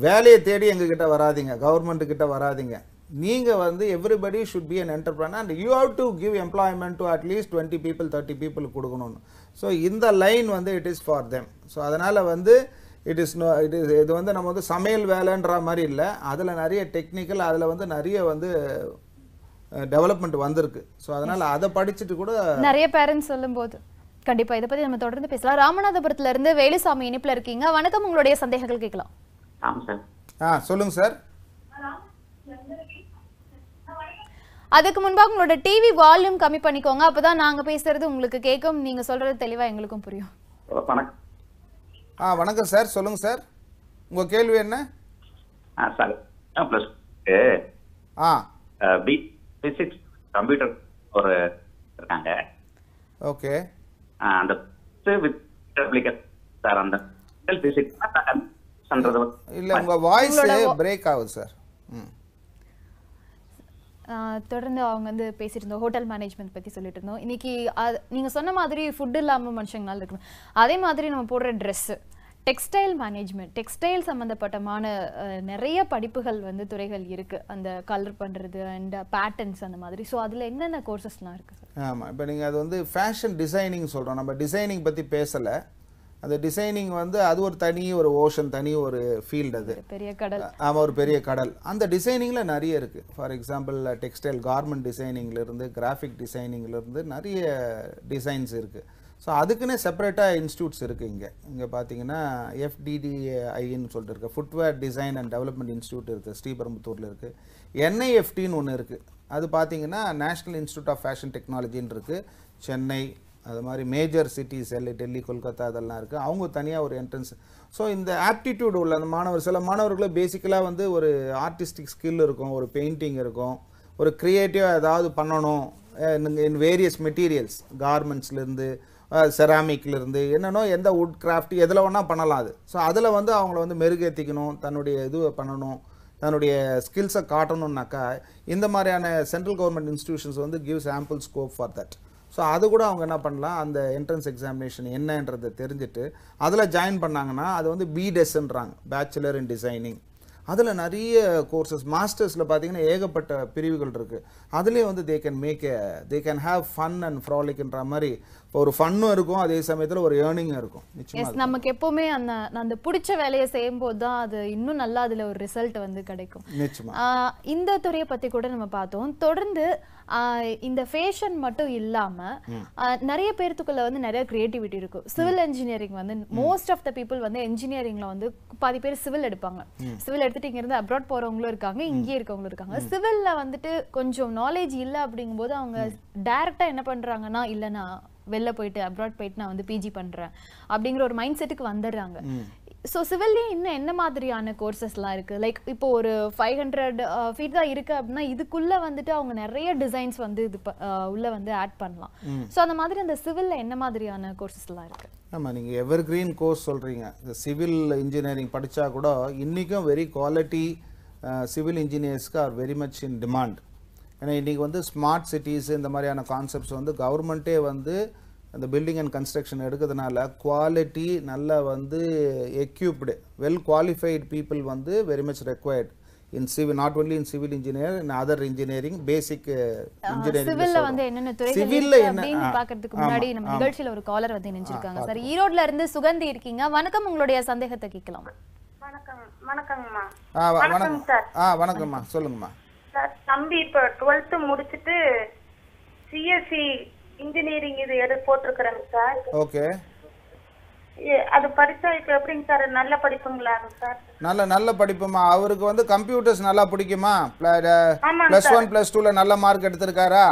வேலையை தேடி எங்ககிட்ட வராதிங்க கவர்மெண்ட்டுக்கிட்ட வராதிங்க நீங்கள் வந்து everybody should be an entrepreneur and you have to give employment to at least twenty people thirty people கொடுக்கணும்னு ஸோ இந்த லைன் வந்து it is for them so அதனால் வந்து it is no it is இது வந்து நம்ம வந்து சமையல் வேலைன்ற மாதிரி இல்லை அதில் நிறைய டெக்னிக்கல் அதில் வந்து நிறைய வந்து டெவலப்மெண்ட் வந்திருக்கு ஸோ அதனால் அதை படிச்சுட்டு கூட நிறைய பேரண்ட்ஸ் சொல்லும்போது கண்டிப்பாக இதை பற்றி நம்ம தொடர்ந்து பேசலாம் ராமநாதபுரத்துல இருந்து வேலுசாமி இனிப்பில் இருக்கீங்க வணக்கம் உங்களுடைய சந்தேகங்கள் கேட்கலாம் ஆ சொல்லுங்கள் சார் அதுக்கு முன்பாக உங்களோட டிவி வால்யூம் கம்மி பண்ணிக்கோங்க அப்பதான் நாங்க பேசுறது உங்களுக்கு கேட்கும் நீங்க சொல்றது தெளிவா எங்களுக்கும் புரியும் ஆ வணக்கம் சார் சொல்லுங்க சார் உங்க கேள்வி என்ன ஆ சார் ப்ளஸ் ஆ பி பிசிக்ஸ் கம்ப்யூட்டர் ஒரு இருக்காங்க ஓகே அந்த வித் அப்ளிகேஷன் சார் அந்த பிசிக்ஸ்ன்றது இல்லை உங்கள் வாய்ஸ் பிரேக் ஆகுது சார் ம் தொடர்ந்து அவங்க வந்து பேசிட்டு இருந்தோம் ஹோட்டல் மேனேஜ்மெண்ட் பற்றி சொல்லிட்டு இருந்தோம் இன்னைக்கு அது நீங்கள் சொன்ன மாதிரி ஃபுட் இல்லாமல் மனுஷங்களால இருக்கணும் அதே மாதிரி நம்ம போடுற ட்ரெஸ்ஸு டெக்ஸ்டைல் மேனேஜ்மெண்ட் டெக்ஸ்டைல் சம்மந்தப்பட்டமான நிறைய படிப்புகள் வந்து துறைகள் இருக்குது அந்த கலர் பண்ணுறது அண்ட் பேட்டர்ன்ஸ் அந்த மாதிரி ஸோ அதில் என்னென்ன கோர்சஸ்லாம் இருக்குது ஆமாம் இப்போ நீங்கள் அது வந்து ஃபேஷன் டிசைனிங் சொல்கிறோம் நம்ம டிசைனிங் பற்றி பேசலை அந்த டிசைனிங் வந்து அது ஒரு தனி ஒரு ஓஷன் தனி ஒரு ஃபீல்டு அது பெரிய கடல் ஆமாம் ஒரு பெரிய கடல் அந்த டிசைனிங்கில் நிறைய இருக்குது ஃபார் எக்ஸாம்பிள் டெக்ஸ்டைல் கார்மெண்ட் டிசைனிங்லேருந்து கிராஃபிக் டிசைனிங்லேருந்து நிறைய டிசைன்ஸ் இருக்குது ஸோ அதுக்குன்னே செப்பரேட்டாக இன்ஸ்டியூட்ஸ் இருக்குது இங்கே இங்கே பார்த்தீங்கன்னா எஃப்டிடிஐன்னு சொல்லிட்டு இருக்குது footwear design and development institute இருக்குது ஸ்ரீபெரும்புத்தூரில் இருக்குது என்ஐஎஃப்டின்னு ஒன்று இருக்குது அது பார்த்தீங்கன்னா நேஷ்னல் இன்ஸ்டியூட் ஆஃப் ஃபேஷன் டெக்னாலஜின்னு இருக்குது சென்னை அது மாதிரி மேஜர் சிட்டிஸ் எல்லை டெல்லி கொல்கத்தா அதெல்லாம் இருக்குது அவங்க தனியாக ஒரு என்ட்ரன்ஸ் ஸோ இந்த ஆப்டிடியூடு உள்ள அந்த மாணவர் சில மாணவர்களை பேசிக்கலாக வந்து ஒரு ஆர்டிஸ்டிக் ஸ்கில் இருக்கும் ஒரு பெயிண்டிங் இருக்கும் ஒரு க்ரியேட்டிவாக ஏதாவது பண்ணணும் இன் வேரியஸ் மெட்டீரியல்ஸ் கார்மெண்ட்ஸ்லேருந்து செராமிக்லேருந்து என்னென்னோ எந்த உட் கிராஃப்ட் எதில் வேணால் பண்ணலாம் அது ஸோ அதில் வந்து அவங்கள வந்து மெருகேற்றிக்கணும் தன்னுடைய இதுவை பண்ணணும் தன்னுடைய ஸ்கில்ஸை காட்டணும்னாக்கா இந்த மாதிரியான சென்ட்ரல் கவர்மெண்ட் இன்ஸ்டியூஷன்ஸ் வந்து gives ample scope for that so அது கூட அவங்க என்ன பண்ணலாம் அந்த என்ட்ரன்ஸ் எக்ஸாமினேஷன் என்னன்றதை தெரிஞ்சுட்டு அதில் ஜாயின் பண்ணாங்கன்னா அது வந்து பிடெஸ்ன்றாங்க பேச்சுலர் இன் டிசைனிங் அதில் நிறைய கோர்சஸ் மாஸ்டர்ஸில் பார்த்தீங்கன்னா ஏகப்பட்ட பிரிவுகள் இருக்குது அதுலேயே வந்து they can make they can have fun and ஃப்ராலிக்ன்ற மாதிரி ஒரு ஃபன்னும் இருக்கும் அதே சமயத்தில் ஒரு ஏர்னிங்கும் இருக்கும் எஸ் நமக்கு எப்போவுமே அந்த அந்த பிடிச்ச வேலையை செய்யும் போது தான் அது இன்னும் நல்லா அதில் ஒரு ரிசல்ட் வந்து கிடைக்கும் நிச்சயமா இந்த துறையை பற்றி கூட நம்ம பார்த்தோம் தொடர்ந்து இந்த ஃபேஷன் மட்டும் இல்லாமல் நிறைய பேர்த்துக்குள்ள வந்து நிறைய கிரியேட்டிவிட்டி இருக்கும் சிவில் இன்ஜினியரிங் வந்து மோஸ்ட் ஆஃப் த பீப்புள் வந்து இன்ஜினியரிங்ல வந்து பாதி பேர் சிவில் எடுப்பாங்க சிவில் எடுத்துட்டு இங்கேருந்து அப்ராட் போகிறவங்களும் இருக்காங்க இங்கேயே இருக்கவங்களும் இருக்காங்க சிவிலில் வந்துட்டு கொஞ்சம் நாலேஜ் இல்லை அப்படிங்கும்போது அவங்க டைரெக்டாக என்ன பண்ணுறாங்கன்னா இல்லைன்னா வெளில போயிட்டு அப்ராட் போயிட்டு நான் வந்து பிஜி பண்ணுறேன் அப்படிங்கிற ஒரு மைண்ட் செட்டுக்கு வந்துடுறாங்க ஸோ சிவில்லே இன்னும் என்ன மாதிரியான கோர்சஸ்லாம் இருக்குது லைக் இப்போ ஒரு ஃபைவ் ஹண்ட்ரட் ஃபீட் தான் இருக்குது அப்படின்னா இதுக்குள்ளே வந்துட்டு அவங்க நிறைய டிசைன்ஸ் வந்து இது உள்ளே வந்து ஆட் பண்ணலாம் ஸோ அந்த மாதிரி அந்த சிவிலில் என்ன மாதிரியான கோர்சஸ்லாம் இருக்குது ஆமாம் நீங்கள் எவர் கிரீன் கோர்ஸ் சொல்கிறீங்க இந்த சிவில் இன்ஜினியரிங் படித்தா கூட இன்றைக்கும் வெரி குவாலிட்டி சிவில் இன்ஜினியர்ஸ்க்கு are very much in demand ஏன்னா இன்றைக்கி வந்து ஸ்மார்ட் சிட்டிஸ் இந்த மாதிரியான கான்செப்ட்ஸ் வந்து கவர்மெண்ட்டே வந்து அந்த பில்டிங் அண்ட் கன்ஸ்ட்ரக்ஷன் எடுக்கிறதுனால குவாலிட்டி நல்லா வந்து எக்யூப்டு வெல் குவாலிஃபைடு பீப்புள் வந்து very much required in civil not only in civil engineer in other engineering basic engineering சிவில்ல வந்து என்னென்ன துறை சிவில்ல என்ன பாக்கிறதுக்கு முன்னாடி நம்ம நிகழ்ச்சியில ஒரு காலர் வந்து நினைச்சிருக்காங்க சார் ஈரோட்ல இருந்து சுகந்தி இருக்கீங்க வணக்கம் உங்களுடைய சந்தேகத்தை கேட்கலாம் வணக்கம் வணக்கம்மா வணக்கம் சார் ஆ வணக்கம்மா சொல்லுங்கம்மா சார் தம்பி இப்போ டுவெல்த்து முடிச்சுட்டு சிஎஸ்சி இன்ஜினியரிங் e இது எது போட்டிருக்கிறேங்க சார் ஓகே அது படிச்சா இப்ப எப்படிங்க சார் நல்ல படிப்புங்களா சார் நல்ல நல்ல படிப்புமா அவருக்கு வந்து கம்ப்யூட்டர்ஸ் நல்லா பிடிக்குமா ப்ளஸ் ஒன் பிளஸ் டூல நல்ல மார்க் எடுத்திருக்காரா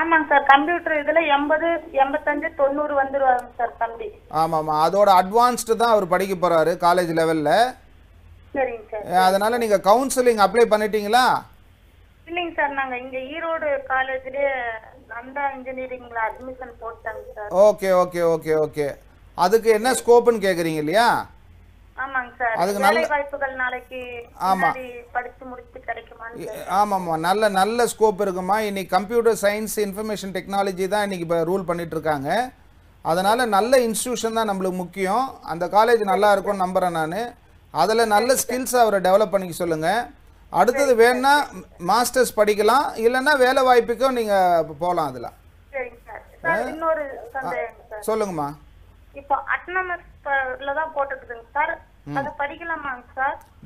ஆமாங்க சார் கம்ப்யூட்டர் இதில் எண்பது எண்பத்தஞ்சு தொண்ணூறு வந்துருவாங்க சார் தம்பி ஆமாம்மா அதோட அட்வான்ஸ்டு தான் அவர் படிக்க போகிறாரு காலேஜ் லெவலில் சரிங்க சார் அதனால நீங்கள் கவுன்சிலிங் அப்ளை பண்ணிட்டீங்களா இல்லைங்க சார் நாங்க இங்க ஈரோடு காலேஜ்லயே நந்தா இன்ஜினியரிங்ல அட்மிஷன் போட்டாங்க sir okay okay okay okay அதுக்கு என்ன ஸ்கோப்னு கேக்குறீங்க இல்லையா ஆமாங்க சார் அதுக்கு நல்ல வாய்ப்புகள் நாளைக்கு ஆமா படிச்சு முடிச்சு கிடைக்குமா ஆமாம்மா நல்ல நல்ல ஸ்கோப் இருக்குமா இன்னைக்கு கம்ப்யூட்டர் சயின்ஸ் இன்ஃபர்மேஷன் டெக்னாலஜி தான் இன்னைக்கு இப்போ ரூல் பண்ணிட்டு இருக்காங்க அதனால் நல்ல இன்ஸ்டியூஷன் தான் நம்மளுக்கு முக்கியம் அந்த காலேஜ் நல்லா இருக்கும்னு நம்புகிறேன் நான் அதில் நல்ல ஸ்கில்ஸை அவரை டெவலப் பண்ணிக்க சொல்லுங்கள் அடுத்தது வேணா மாஸ்டர்ஸ் படிக்கலாம் இல்லைன்னா வேலை வாய்ப்புக்கும் நீங்கள் போகலாம் அதில் இன்னொரு சொல்லுங்கம்மா இப்போ அட்னமஸ்ல தான் போட்டுருக்குதுங்க சார்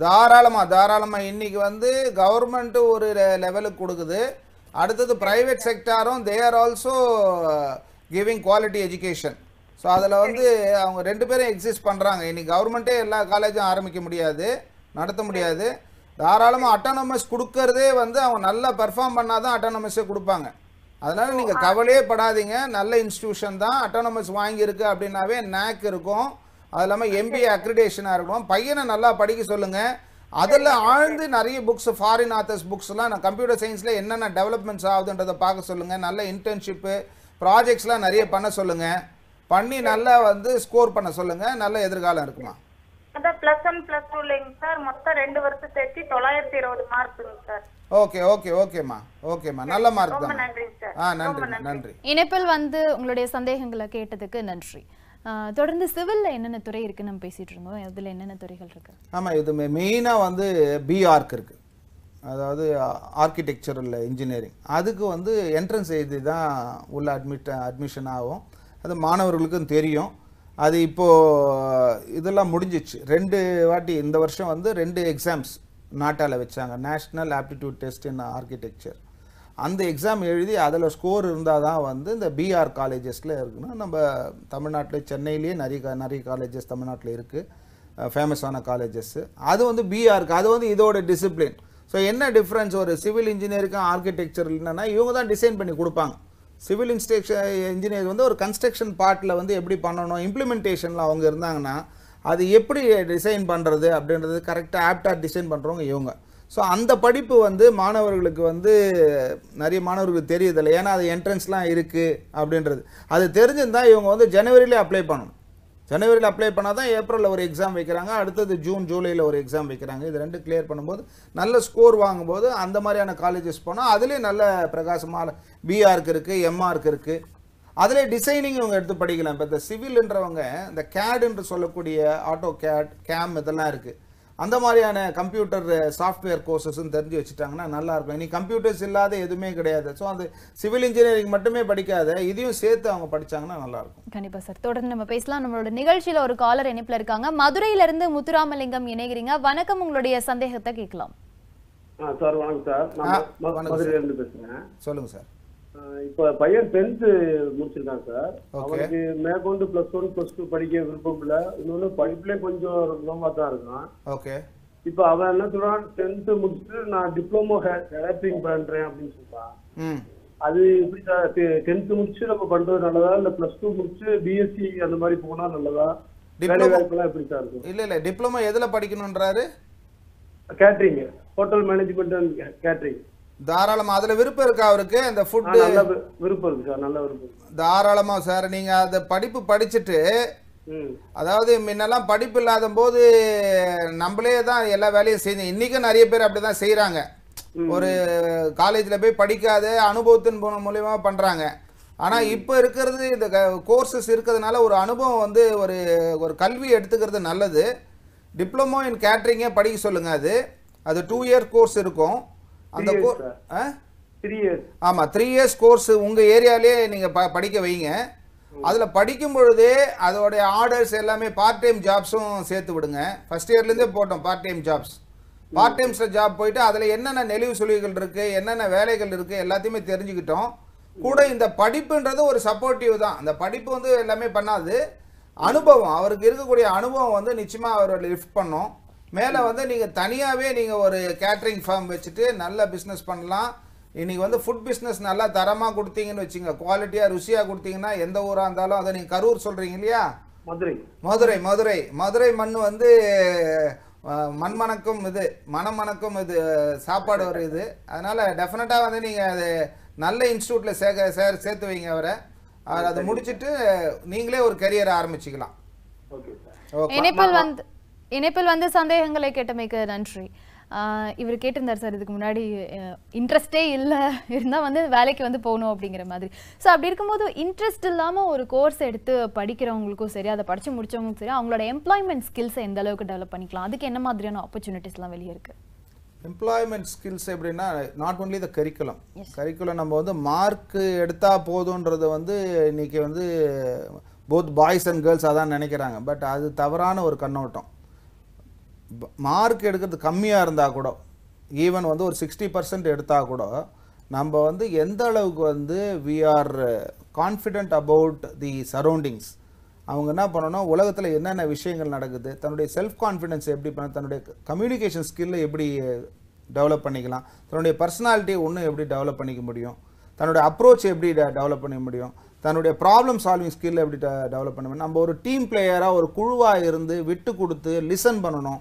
தாராளமா தாராளமா இன்னைக்கு வந்து கவர்மெண்ட் ஒரு லெவலுக்கு கொடுக்குது அடுத்தது பிரைவேட் செக்டாரும் they are also giving quality education so அதில் வந்து அவங்க ரெண்டு பேரும் எக்ஸிஸ்ட் பண்ணுறாங்க இன்னைக்கு கவர்மெண்ட்டே எல்லா காலேஜும் ஆரம்பிக்க முடியாது நடத்த முடியாது தாராளமாக அட்டானமஸ் கொடுக்கறதே வந்து அவங்க நல்லா பெர்ஃபார்ம் பண்ணால் தான் அட்டானமஸே கொடுப்பாங்க அதனால் நீங்கள் கவலையே படாதீங்க நல்ல இன்ஸ்டியூஷன் தான் அட்டானமஸ் வாங்கியிருக்கு அப்படின்னாவே நேக் இருக்கும் அது இல்லாமல் எம்பிஏ அக்ரிடேஷனாக இருக்கும் பையனை நல்லா படிக்க சொல்லுங்கள் அதில் ஆழ்ந்து நிறைய புக்ஸ் ஃபாரின் ஆத்தர்ஸ் புக்ஸ்லாம் நான் கம்ப்யூட்டர் சயின்ஸில் என்னென்ன டெவலப்மெண்ட்ஸ் ஆகுதுன்றதை பார்க்க சொல்லுங்கள் நல்ல இன்டர்ன்ஷிப்பு ப்ராஜெக்ட்ஸ்லாம் நிறைய பண்ண சொல்லுங்கள் பண்ணி நல்லா வந்து ஸ்கோர் பண்ண சொல்லுங்கள் நல்ல எதிர்காலம் இருக்குமா ப்ளஸ் ஒன் ப்ளஸ் டூலைங்க சார் மொத்தம் ரெண்டு வருஷம் சேர்த்து தொள்ளாயிரத்தி இருபது மார்க்குங்க சார் ஓகே ஓகே ஓகேம்மா ஓகேம்மா நல்ல மார்க் தான் நன்றி ஆ நன்றி நன்றி இணைப்பில் வந்து உங்களுடைய சந்தேகங்களை கேட்டதுக்கு நன்றி தொடர்ந்து சிவிலில் என்னென்ன துறை இருக்குன்னு நம்ம பேசிகிட்டு இருந்தோம் அதில் என்னென்ன துறைகள் இருக்குது ஆமாம் இது மெயினாக வந்து பிஆர்க் இருக்குது அதாவது ஆர்கிடெக்சரல் இன்ஜினியரிங் அதுக்கு வந்து என்ட்ரன்ஸ் எழுதி தான் உள்ள அட்மிட் அட்மிஷன் ஆகும் அது மாணவர்களுக்கும் தெரியும் அது இப்போது இதெல்லாம் முடிஞ்சிச்சு ரெண்டு வாட்டி இந்த வருஷம் வந்து ரெண்டு எக்ஸாம்ஸ் நாட்டால் வச்சாங்க national aptitude test in architecture அந்த எக்ஸாம் எழுதி அதில் ஸ்கோர் இருந்தால் தான் வந்து இந்த பிஆர் காலேஜஸில் இருக்குன்னா நம்ம தமிழ்நாட்டில் சென்னையிலேயே நிறைய நிறைய காலேஜஸ் தமிழ்நாட்டில் இருக்குது ஃபேமஸான காலேஜஸ்ஸு அது வந்து பிஆருக்கு அது வந்து இதோட டிசிப்ளின் ஸோ என்ன டிஃப்ரென்ஸ் ஒரு சிவில் இன்ஜினியருக்கும் ஆர்கிடெக்சர் இல்லைன்னா இவங்க தான் டிசைன் பண்ணி கொடுப்பாங்க சிவில் இன்ஸ்ட்ரக்ஷன் இன்ஜினியர் வந்து ஒரு கன்ஸ்ட்ரக்ஷன் பார்ட்டில் வந்து எப்படி பண்ணணும் இம்ப்ளிமெண்டேஷனில் அவங்க இருந்தாங்கன்னா அது எப்படி டிசைன் பண்ணுறது அப்படின்றது கரெக்டாக ஆப்டாக டிசைன் பண்ணுறவங்க இவங்க ஸோ அந்த படிப்பு வந்து மாணவர்களுக்கு வந்து நிறைய மாணவர்களுக்கு தெரியுதில்லை ஏன்னா அது என்ட்ரன்ஸ்லாம் இருக்குது அப்படின்றது அது தெரிஞ்சிருந்தால் இவங்க வந்து ஜனவரியிலே அப்ளை பண்ணணும் ஜனவரியில் அப்ளை பண்ணால் தான் ஏப்ரலில் ஒரு எக்ஸாம் வைக்கிறாங்க அடுத்தது ஜூன் ஜூலையில் ஒரு எக்ஸாம் வைக்கிறாங்க இது ரெண்டு கிளியர் பண்ணும்போது நல்ல ஸ்கோர் வாங்கும்போது அந்த மாதிரியான காலேஜஸ் போனால் அதிலே நல்ல பிரகாசமாக பிஆர்க் இருக்குது எம்ஆர்க் இருக்குது அதிலே டிசைனிங் இவங்க எடுத்து படிக்கலாம் இப்போ இந்த சிவில்ன்றவங்க இந்த என்று சொல்லக்கூடிய ஆட்டோ கேட் கேம் இதெல்லாம் இருக்குது அந்த மாதிரியான கம்ப்யூட்டர் சாஃப்ட்வேர் கோர்சஸும் தெரிஞ்சு வச்சுட்டாங்கன்னா நல்லாயிருக்கும் இனி கம்ப்யூட்டர்ஸ் இல்லாத எதுவுமே கிடையாது ஸோ அது சிவில் இன்ஜினியரிங் மட்டுமே படிக்காத இதையும் சேர்த்து அவங்க படித்தாங்கன்னா நல்லாயிருக்கும் கண்டிப்பாக சார் தொடர்ந்து நம்ம பேசலாம் நம்மளோட நிகழ்ச்சியில் ஒரு காலர் இணைப்பில் இருக்காங்க மதுரையிலிருந்து முத்துராமலிங்கம் இணைகிறீங்க வணக்கம் உங்களுடைய சந்தேகத்தை கேட்கலாம் சார் வணக்கம் சார் மதுரையிலிருந்து பேசுகிறேன் சொல்லுங்கள் சார் இப்ப பையன் டென்த்து முடிச்சிருக்கான் சார் அவனுக்கு மேற்கொண்டு ப்ளஸ் ஒன் ப்ளஸ் டூ படிக்க விருப்பம் இல்ல இன்னொன்னு படிப்புல கொஞ்சம் ரொம்ப தான் இருக்கான் ஓகே இப்ப அவன் என்ன சொல்றான் டென்த்து முடிச்சுட்டு நான் டிப்ளமோ ஹேப்பிங் பண்றேன் அப்படின்னு சொல்றான் அது எப்படி சார் டென்த் முடிச்சு நம்ம பண்றது நல்லதா இல்ல பிளஸ் டூ முடிச்சு பிஎஸ்சி அந்த மாதிரி போனா நல்லதா வேலை எப்படி சார் இருக்கும் இல்ல இல்ல டிப்ளமோ எதுல படிக்கணும்ன்றாரு catering hotel management and catering தாராளமா அதுல விருப்பம் இருக்கா அவருக்கு இந்த ஃபுட்டு விருப்பம் இருக்கு சார் நல்ல விருப்பம் தாராளமா சார் நீங்க அந்த படிப்பு படிச்சுட்டு அதாவது முன்னெல்லாம் படிப்பு இல்லாத போது நம்மளே தான் எல்லா வேலையும் செஞ்சு இன்னைக்கும் நிறைய பேர் அப்படிதான் செய்யறாங்க ஒரு காலேஜ்ல போய் படிக்காத அனுபவத்தின் மூலியமா பண்றாங்க ஆனா இப்ப இருக்கிறது இந்த கோர்சஸ் இருக்கிறதுனால ஒரு அனுபவம் வந்து ஒரு ஒரு கல்வி எடுத்துக்கிறது நல்லது டிப்ளமோ இன் கேட்ரிங்கே படிக்க சொல்லுங்க அது அது டூ இயர் கோர்ஸ் இருக்கும் அந்த ஆமாம் த்ரீ இயர்ஸ் கோர்ஸ் உங்கள் ஏரியாலே நீங்கள் ப படிக்க வைங்க அதில் படிக்கும் பொழுதே அதோடைய ஆர்டர்ஸ் எல்லாமே பார்ட் டைம் ஜாப்ஸும் சேர்த்து விடுங்க ஃபஸ்ட் இயர்லேருந்தே போட்டோம் பார்ட் டைம் ஜாப்ஸ் பார்ட் டைம்ஸில் ஜாப் போயிட்டு அதில் என்னென்ன நெளிவு சுழிவுகள் இருக்குது என்னென்ன வேலைகள் இருக்குது எல்லாத்தையுமே தெரிஞ்சுக்கிட்டோம் கூட இந்த படிப்புன்றது ஒரு சப்போர்ட்டிவ் தான் அந்த படிப்பு வந்து எல்லாமே பண்ணாது அனுபவம் அவருக்கு இருக்கக்கூடிய அனுபவம் வந்து நிச்சயமாக அவர் லிஃப்ட் பண்ணோம் மேலே வந்து நீங்கள் தனியாகவே நீங்கள் ஒரு கேட்ரிங் ஃபார்ம் வச்சுட்டு நல்ல பிஸ்னஸ் பண்ணலாம் இன்றைக்கி வந்து ஃபுட் பிஸ்னஸ் நல்லா தரமாக கொடுத்தீங்கன்னு வச்சுங்க குவாலிட்டியாக ருசியாக கொடுத்தீங்கன்னா எந்த ஊராக இருந்தாலும் அதை நீங்கள் கரூர் சொல்கிறீங்க இல்லையா மதுரை மதுரை மதுரை மதுரை மண் வந்து மண்மணக்கும் இது மனமணக்கும் இது சாப்பாடு ஒரு இது அதனால் டெஃபினட்டாக வந்து நீங்கள் அது நல்ல இன்ஸ்டியூட்டில் சேர்க்க சே சேர்த்து வைங்க அவரை அதை முடிச்சுட்டு நீங்களே ஒரு கரியரை ஆரம்பிச்சிக்கலாம் ஓகே சார் இணைப்பில் வந்து இணைப்பில் வந்து சந்தேகங்களை கேட்டமைக்கு நன்றி இவர் கேட்டிருந்தார் சார் இதுக்கு முன்னாடி இன்ட்ரெஸ்டே இல்லை இருந்தால் வந்து வேலைக்கு வந்து போகணும் அப்படிங்கிற மாதிரி ஸோ அப்படி இருக்கும்போது இன்ட்ரெஸ்ட் இல்லாமல் ஒரு கோர்ஸ் எடுத்து படிக்கிறவங்களுக்கும் சரி அதை படித்து முடித்தவங்களுக்கும் சரி அவங்களோட எம்ப்ளாய்மெண்ட் ஸ்கில்ஸை எந்த அளவுக்கு டெவலப் பண்ணிக்கலாம் அதுக்கு என்ன மாதிரியான ஆப்பர்ச்சுனிட்டிஸ்லாம் வெளியே இருக்குது எம்ப்ளாய்மெண்ட் ஸ்கில்ஸ் எப்படின்னா not only the curriculum curriculum நம்ம வந்து மார்க் எடுத்தால் போதுன்றது வந்து இன்றைக்கி வந்து போத் பாய்ஸ் அண்ட் கேர்ள்ஸ் அதான் நினைக்கிறாங்க பட் அது தவறான ஒரு கண்ணோட்டம் மார்க் எடுக்கிறது கம்மியாக இருந்தால் கூட ஈவன் வந்து ஒரு சிக்ஸ்டி பர்சன்ட் எடுத்தால் கூட நம்ம வந்து எந்த அளவுக்கு வந்து we are confident about the surroundings அவங்க என்ன பண்ணணும் உலகத்தில் என்னென்ன விஷயங்கள் நடக்குது தன்னுடைய செல்ஃப் கான்ஃபிடென்ஸ் எப்படி பண்ண தன்னுடைய கம்யூனிகேஷன் ஸ்கில்லை எப்படி டெவலப் பண்ணிக்கலாம் தன்னுடைய பர்சனாலிட்டியை ஒன்று எப்படி டெவலப் பண்ணிக்க முடியும் தன்னுடைய அப்ரோச் எப்படி டெவலப் பண்ண முடியும் தன்னுடைய ப்ராப்ளம் சால்விங் ஸ்கில் எப்படி டெவலப் பண்ண முடியும் நம்ம ஒரு டீம் பிளேயராக ஒரு குழுவாக இருந்து விட்டு கொடுத்து லிசன் பண்ணணும்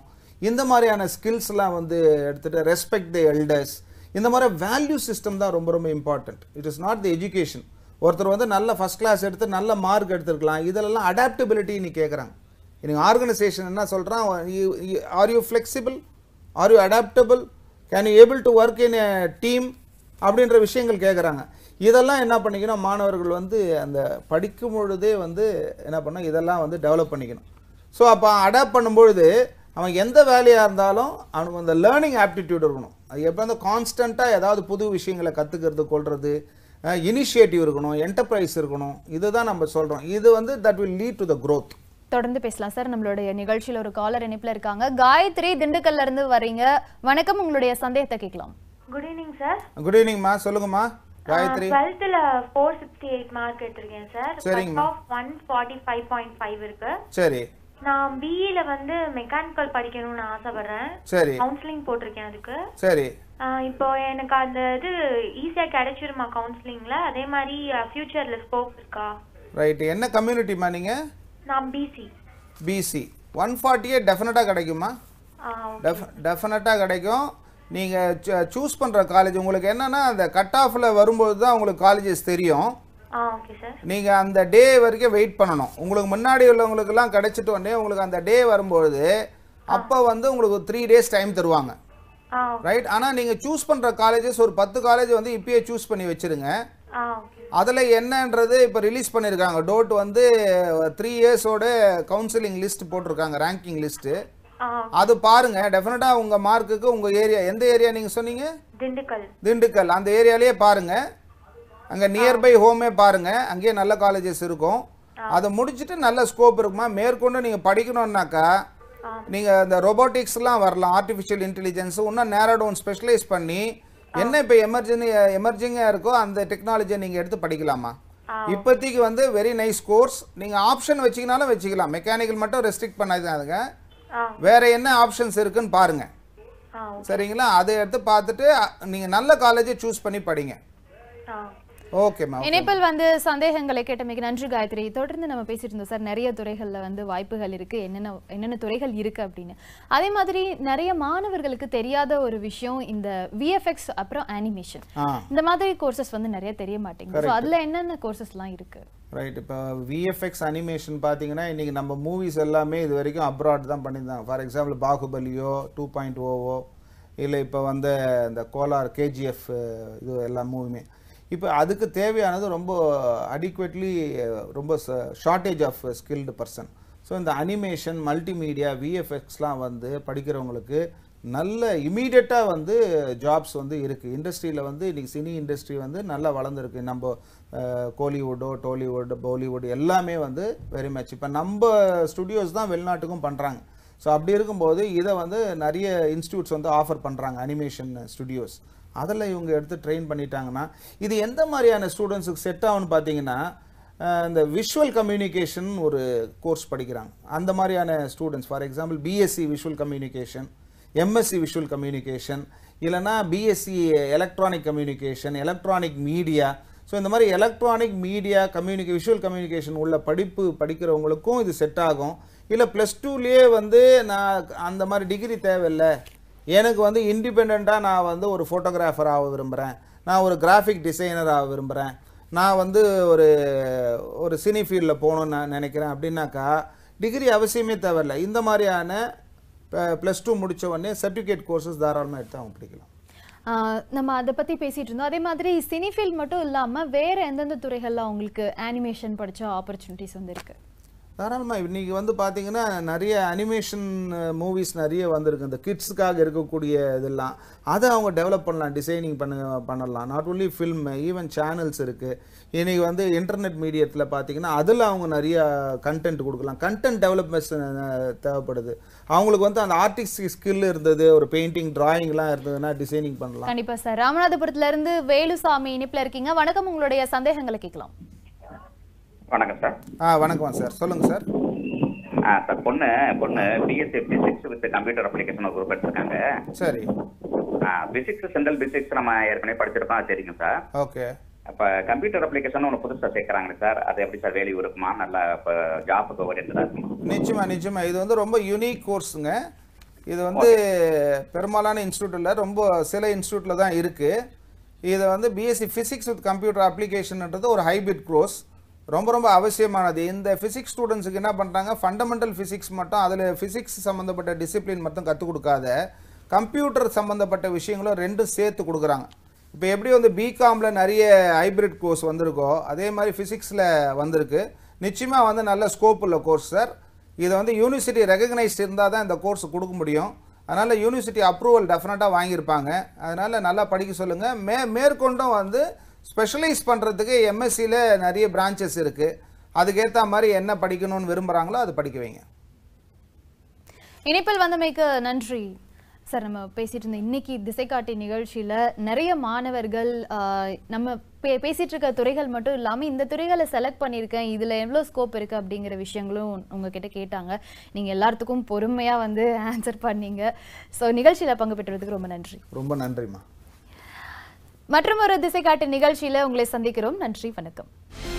இந்த மாதிரியான ஸ்கில்ஸ்லாம் வந்து எடுத்துகிட்டு ரெஸ்பெக்ட் தி எல்டர்ஸ் இந்த மாதிரி வேல்யூ சிஸ்டம் தான் ரொம்ப ரொம்ப important it is not the education ஒருத்தர் வந்து நல்ல ஃபஸ்ட் கிளாஸ் எடுத்து நல்ல மார்க் எடுத்துருக்கலாம் இதெல்லாம் அடாப்டபிலிட்டி நீ கேட்குறாங்க இன்னைக்கு ஆர்கனைசேஷன் என்ன சொல்கிறான் are you flexible are you adaptable can you able to work in a team அப்படின்ற விஷயங்கள் கேட்குறாங்க இதெல்லாம் என்ன பண்ணிக்கணும் மாணவர்கள் வந்து அந்த படிக்கும் பொழுதே வந்து என்ன பண்ணால் இதெல்லாம் வந்து டெவலப் பண்ணிக்கணும் ஸோ அப்போ அடாப்ட் பண்ணும்பொழுது அவன் எந்த வேலையாக இருந்தாலும் அவனுக்கு அந்த லேர்னிங் ஆப்டிடியூட் இருக்கணும் அது எப்போ வந்து கான்ஸ்டண்ட்டாக ஏதாவது புது விஷயங்களை கற்றுக்கிறது கொள்வது இனிஷியேட்டிவ் இருக்கணும் என்டர்பிரைஸ் இருக்கணும் இதுதான் நம்ம சொல்கிறோம் இது வந்து that will lead to the growth தொடர்ந்து பேசலாம் சார் நம்மளுடைய நிகழ்ச்சியில் ஒரு காலர் இணைப்பில் இருக்காங்க காயத்ரி திண்டுக்கல்ல இருந்து வரீங்க வணக்கம் உங்களுடைய சந்தேகத்தை கேட்கலாம் குட் ஈவினிங் சார் குட் ஈவினிங்மா சொல்லுங்கம்மா காயத்ரி டுவெல்த்தில் ஃபோர் எயிட் மார்க் எடுத்துருக்கேன் சார் சரிங்க ஒன் ஃபார்ட்டி பாயிண்ட் ஃபைவ் இருக்கு சரி நான் பிஇல வந்து மெக்கானிக்கல் படிக்கணும்னு ஆசைப்படுறேன் சரி கவுன்சிலிங் போட்டிருக்கேன் அதுக்கு சரி இப்போ எனக்கு அந்த இது ஈஸியா கிடைச்சிருமா கவுன்சிலிங்ல அதே மாதிரி ஃபியூச்சர்ல ஸ்கோப் இருக்கா ரைட் என்ன கம்யூனிட்டிமா நீங்க நான் BC BC one forty eight டெஃபினட்டாக கிடைக்குமா டெஃபினட்டாக கிடைக்கும் நீங்கள் சூஸ் பண்ணுற காலேஜ் உங்களுக்கு என்னென்னா அந்த கட் ஆஃபில் வரும்போது தான் உங்களுக்கு காலேஜஸ் தெரியும் நீங்கள் அந்த டே வரைக்கும் வெயிட் பண்ணணும் உங்களுக்கு முன்னாடி உள்ளவங்களுக்குலாம் கிடைச்சிட்டு உடனே உங்களுக்கு அந்த டே வரும்பொழுது அப்போ வந்து உங்களுக்கு த்ரீ டேஸ் டைம் தருவாங்க ரைட் ஆனால் நீங்கள் சூஸ் பண்ணுற காலேஜஸ் ஒரு பத்து காலேஜ் வந்து இப்பயே சூஸ் பண்ணி வச்சுருங்க அதில் என்னன்றது இப்போ ரிலீஸ் பண்ணியிருக்காங்க டோட் வந்து த்ரீ இயர்ஸோட கவுன்சிலிங் லிஸ்ட் போட்டிருக்காங்க ரேங்கிங் லிஸ்ட்டு அது பாருங்க டெஃபினட்டா உங்கள் மார்க்குக்கு உங்கள் ஏரியா எந்த ஏரியா நீங்கள் சொன்னீங்க திண்டுக்கல் திண்டுக்கல் அந்த ஏரியாலேயே பாருங்கள் அங்கே நியர்பை ஹோமே பாருங்கள் அங்கேயே நல்ல காலேஜஸ் இருக்கும் அதை முடிச்சுட்டு நல்ல ஸ்கோப் இருக்குமா மேற்கொண்டு நீங்கள் படிக்கணுன்னாக்கா நீங்கள் இந்த ரொபோட்டிக்ஸ்லாம் வரலாம் ஆர்டிஃபிஷியல் இன்டெலிஜென்ஸ் இன்னும் நேராடோன் ஸ்பெஷலைஸ் பண்ணி என்ன இப்போ எமர்ஜெனி எமர்ஜிங்காக இருக்கோ அந்த டெக்னாலஜியை நீங்கள் எடுத்து படிக்கலாமா இப்போதைக்கு வந்து வெரி நைஸ் கோர்ஸ் நீங்கள் ஆப்ஷன் வச்சிங்கனாலும் வச்சுக்கலாம் மெக்கானிக்கல் மட்டும் ரெஸ்ட்ரிக்ட் பண்ணாதுங்க வேற என்ன ஆப்ஷன்ஸ் இருக்குன்னு பாருங்கள் சரிங்களா அதை எடுத்து பார்த்துட்டு நீங்கள் நல்ல காலேஜை சூஸ் பண்ணி படிங்க இணைப்பில் வந்து சந்தேகங்களை கேட்டமைக்கு நன்றி காயத்ரி தொடர்ந்து நம்ம பேசிட்டு இருந்தோம் சார் நிறைய துறைகள்ல வந்து வாய்ப்புகள் இருக்கு என்னென்ன என்னென்ன துறைகள் இருக்கு அப்படின்னு அதே மாதிரி நிறைய மாணவர்களுக்கு தெரியாத ஒரு விஷயம் இந்த விஎஃப்எக்ஸ் அப்புறம் அனிமேஷன் இந்த மாதிரி கோர்சஸ் வந்து நிறைய தெரிய மாட்டேங்குது ஸோ அதுல என்னென்ன எல்லாம் இருக்கு ரைட் இப்போ விஎஃப்எக்ஸ் அனிமேஷன் பார்த்தீங்கன்னா இன்னைக்கு நம்ம மூவிஸ் எல்லாமே இது வரைக்கும் அப்ராட் தான் பண்ணியிருந்தாங்க ஃபார் எக்ஸாம்பிள் பாகுபலியோ டூ பாயிண்ட் oh ஓவோ இல்லை இப்போ வந்து இந்த கோலார் கேஜிஎஃப் இது எல்லா மூவியுமே இப்போ அதுக்கு தேவையானது ரொம்ப அடிக்குவேட்லி ரொம்ப shortage of skilled person so இந்த அனிமேஷன் மல்டிமீடியா விஎஃப்எக்ஸ்லாம் வந்து படிக்கிறவங்களுக்கு நல்ல இமீடியட்டாக வந்து ஜாப்ஸ் வந்து இருக்குது இண்டஸ்ட்ரியில் வந்து இன்றைக்கி சினி இண்டஸ்ட்ரி வந்து நல்லா வளர்ந்துருக்கு நம்ம கோலிவுட்டோ டோலிவுட் பாலிவுட் எல்லாமே வந்து வெரி மச் இப்போ நம்ம ஸ்டுடியோஸ் தான் வெளிநாட்டுக்கும் பண்ணுறாங்க ஸோ அப்படி இருக்கும்போது இதை வந்து நிறைய இன்ஸ்டியூட்ஸ் வந்து ஆஃபர் பண்ணுறாங்க அனிமேஷன் ஸ்டுடியோஸ் அதில் இவங்க எடுத்து ட்ரெயின் பண்ணிட்டாங்கன்னா இது எந்த மாதிரியான ஸ்டூடெண்ட்ஸுக்கு செட் ஆகும்னு பார்த்தீங்கன்னா இந்த விஷுவல் கம்யூனிகேஷன் ஒரு கோர்ஸ் படிக்கிறாங்க அந்த மாதிரியான students for example B Sc visual communication M Sc visual communication இல்லைனா B Sc electronic communication electronic media so இந்த மாதிரி எலக்ட்ரானிக் மீடியா கம்யூனிகே விஷுவல் கம்யூனிகேஷன் உள்ள படிப்பு படிக்கிறவங்களுக்கும் இது செட் ஆகும் இல்லை ப்ளஸ் டூலேயே வந்து நான் அந்த மாதிரி டிகிரி தேவையில்லை எனக்கு வந்து இண்டிபெண்ட்டாக நான் வந்து ஒரு ஃபோட்டோகிராஃபர் ஆக விரும்புகிறேன் நான் ஒரு கிராஃபிக் டிசைனர் ஆக விரும்புகிறேன் நான் வந்து ஒரு ஒரு சினி ஃபீல்டில் போகணும்னு நான் நினைக்கிறேன் அப்படின்னாக்கா டிகிரி அவசியமே தேவையில்லை இந்த மாதிரியான ப்ளஸ் டூ முடித்த உடனே சர்டிஃபிகேட் கோர்சஸ் தாராளமாக எடுத்து அவங்க பிடிக்கலாம் நம்ம அதை பற்றி பேசிகிட்டு இருந்தோம் அதே மாதிரி சினி ஃபீல்ட் மட்டும் இல்லாமல் வேறு எந்தெந்த துறைகளில் அவங்களுக்கு ஆனிமேஷன் படித்த ஆப்பர்ச்சுனிட்டிஸ் வந்து இருக்குது தாராளமாக இன்றைக்கி வந்து பார்த்திங்கன்னா நிறைய அனிமேஷன் மூவிஸ் நிறைய வந்திருக்கு இந்த கிட்ஸுக்காக இருக்கக்கூடிய இதெல்லாம் அதை அவங்க டெவலப் பண்ணலாம் டிசைனிங் பண்ண பண்ணலாம் not only film even channels இருக்குது இன்றைக்கி வந்து இன்டர்நெட் மீடியத்தில் பார்த்திங்கன்னா அதில் அவங்க நிறைய கண்டென்ட் கொடுக்கலாம் கண்டென்ட் டெவலப்மெண்ட்ஸ் தேவைப்படுது அவங்களுக்கு வந்து அந்த ஆர்டிஸ்டிக் ஸ்கில் இருந்தது ஒரு பெயிண்டிங் டிராயிங்லாம் இருந்ததுன்னா டிசைனிங் பண்ணலாம் கண்டிப்பாக சார் ராமநாதபுரத்துலேருந்து வேலுசாமி இனிப்பில் இருக்கீங்க வணக்கம் உங்களுடைய சந்தேகங்களை கேட்கலாம் வணக்கம் சார் ஆ வணக்கம் சார் சொல்லுங்கள் சார் ஆ சார் பொண்ணு பொண்ணு B Sc physics with computer application ஒரு குரூப் எடுத்திருக்காங்க சரி ஆ பிசிக்ஸ் சென்ட்ரல் பிசிக்ஸ் நம்ம ஏற்கனவே படிச்சிருக்கோம் சரிங்க சார் ஓகே அப்போ கம்ப்யூட்டர் அப்ளிகேஷன் ஒன்று புதுசாக சேர்க்குறாங்க சார் அது எப்படி சார் வேல்யூ இருக்குமா நல்லா இப்போ ஜாப்புக்கு ஓரியன்டாக இருக்குமா நிச்சயமா நிச்சயமா இது வந்து ரொம்ப யூனிக் கோர்ஸுங்க இது வந்து பெரும்பாலான இன்ஸ்டியூட்டில் ரொம்ப சில இன்ஸ்டியூட்டில் தான் இருக்குது இதை வந்து பிஎஸ்சி ஃபிசிக்ஸ் வித் கம்ப்யூட்டர் அப்ளிகேஷன்ன்றது ஒரு ஹைபிரிட் கோர்ஸ் ரொம்ப ரொம்ப அவசியமானது இந்த ஃபிசிக்ஸ் ஸ்டூடெண்ட்ஸுக்கு என்ன பண்ணுறாங்க ஃபண்டமெண்டல் ஃபிசிக்ஸ் மட்டும் அதில் ஃபிசிக்ஸ் சம்மந்தப்பட்ட டிசிப்ளின் மட்டும் கற்றுக் கொடுக்காத கம்ப்யூட்டர் சம்மந்தப்பட்ட விஷயங்களும் ரெண்டும் சேர்த்து கொடுக்குறாங்க இப்போ எப்படி வந்து பிகாமில் நிறைய ஹைப்ரிட் கோர்ஸ் வந்திருக்கோ அதே மாதிரி ஃபிசிக்ஸில் வந்திருக்கு நிச்சயமாக வந்து நல்ல ஸ்கோப் உள்ள கோர்ஸ் சார் இதை வந்து யூனிவர்சிட்டி ரெகக்னைஸ்ட் இருந்தால் தான் இந்த கோர்ஸ் கொடுக்க முடியும் அதனால் யூனிவர்சிட்டி அப்ரூவல் டெஃபினட்டாக வாங்கியிருப்பாங்க அதனால் நல்லா படிக்க சொல்லுங்கள் மே மேற்கொண்டும் வந்து ஸ்பெஷலைஸ் பண்ணுறதுக்கு எம்எஸ்சியில் நிறைய பிரான்ச்சஸ் இருக்குது அதுக்கேற்ற மாதிரி என்ன படிக்கணும்னு விரும்புகிறாங்களோ அது படிக்க வைங்க இணைப்பில் வந்தமைக்கு நன்றி சார் நம்ம பேசிகிட்டு இருந்த இன்னைக்கு திசைக்காட்டி நிகழ்ச்சியில் நிறைய மாணவர்கள் நம்ம பே பேசிகிட்டு இருக்க துறைகள் மட்டும் இல்லாமல் இந்த துறைகளை செலக்ட் பண்ணியிருக்கேன் இதில் எவ்வளோ ஸ்கோப் இருக்குது அப்படிங்கிற விஷயங்களும் உங்ககிட்ட கேட்டாங்க நீங்கள் எல்லாத்துக்கும் பொறுமையாக வந்து ஆன்சர் பண்ணீங்க ஸோ நிகழ்ச்சியில் பங்கு பெற்றதுக்கு ரொம்ப நன்றி ரொம்ப நன்றிம்மா மற்றும் ஒரு திசைகாட்டு நிகழ்ச்சியில உங்களை சந்திக்கிறோம் நன்றி வணக்கம்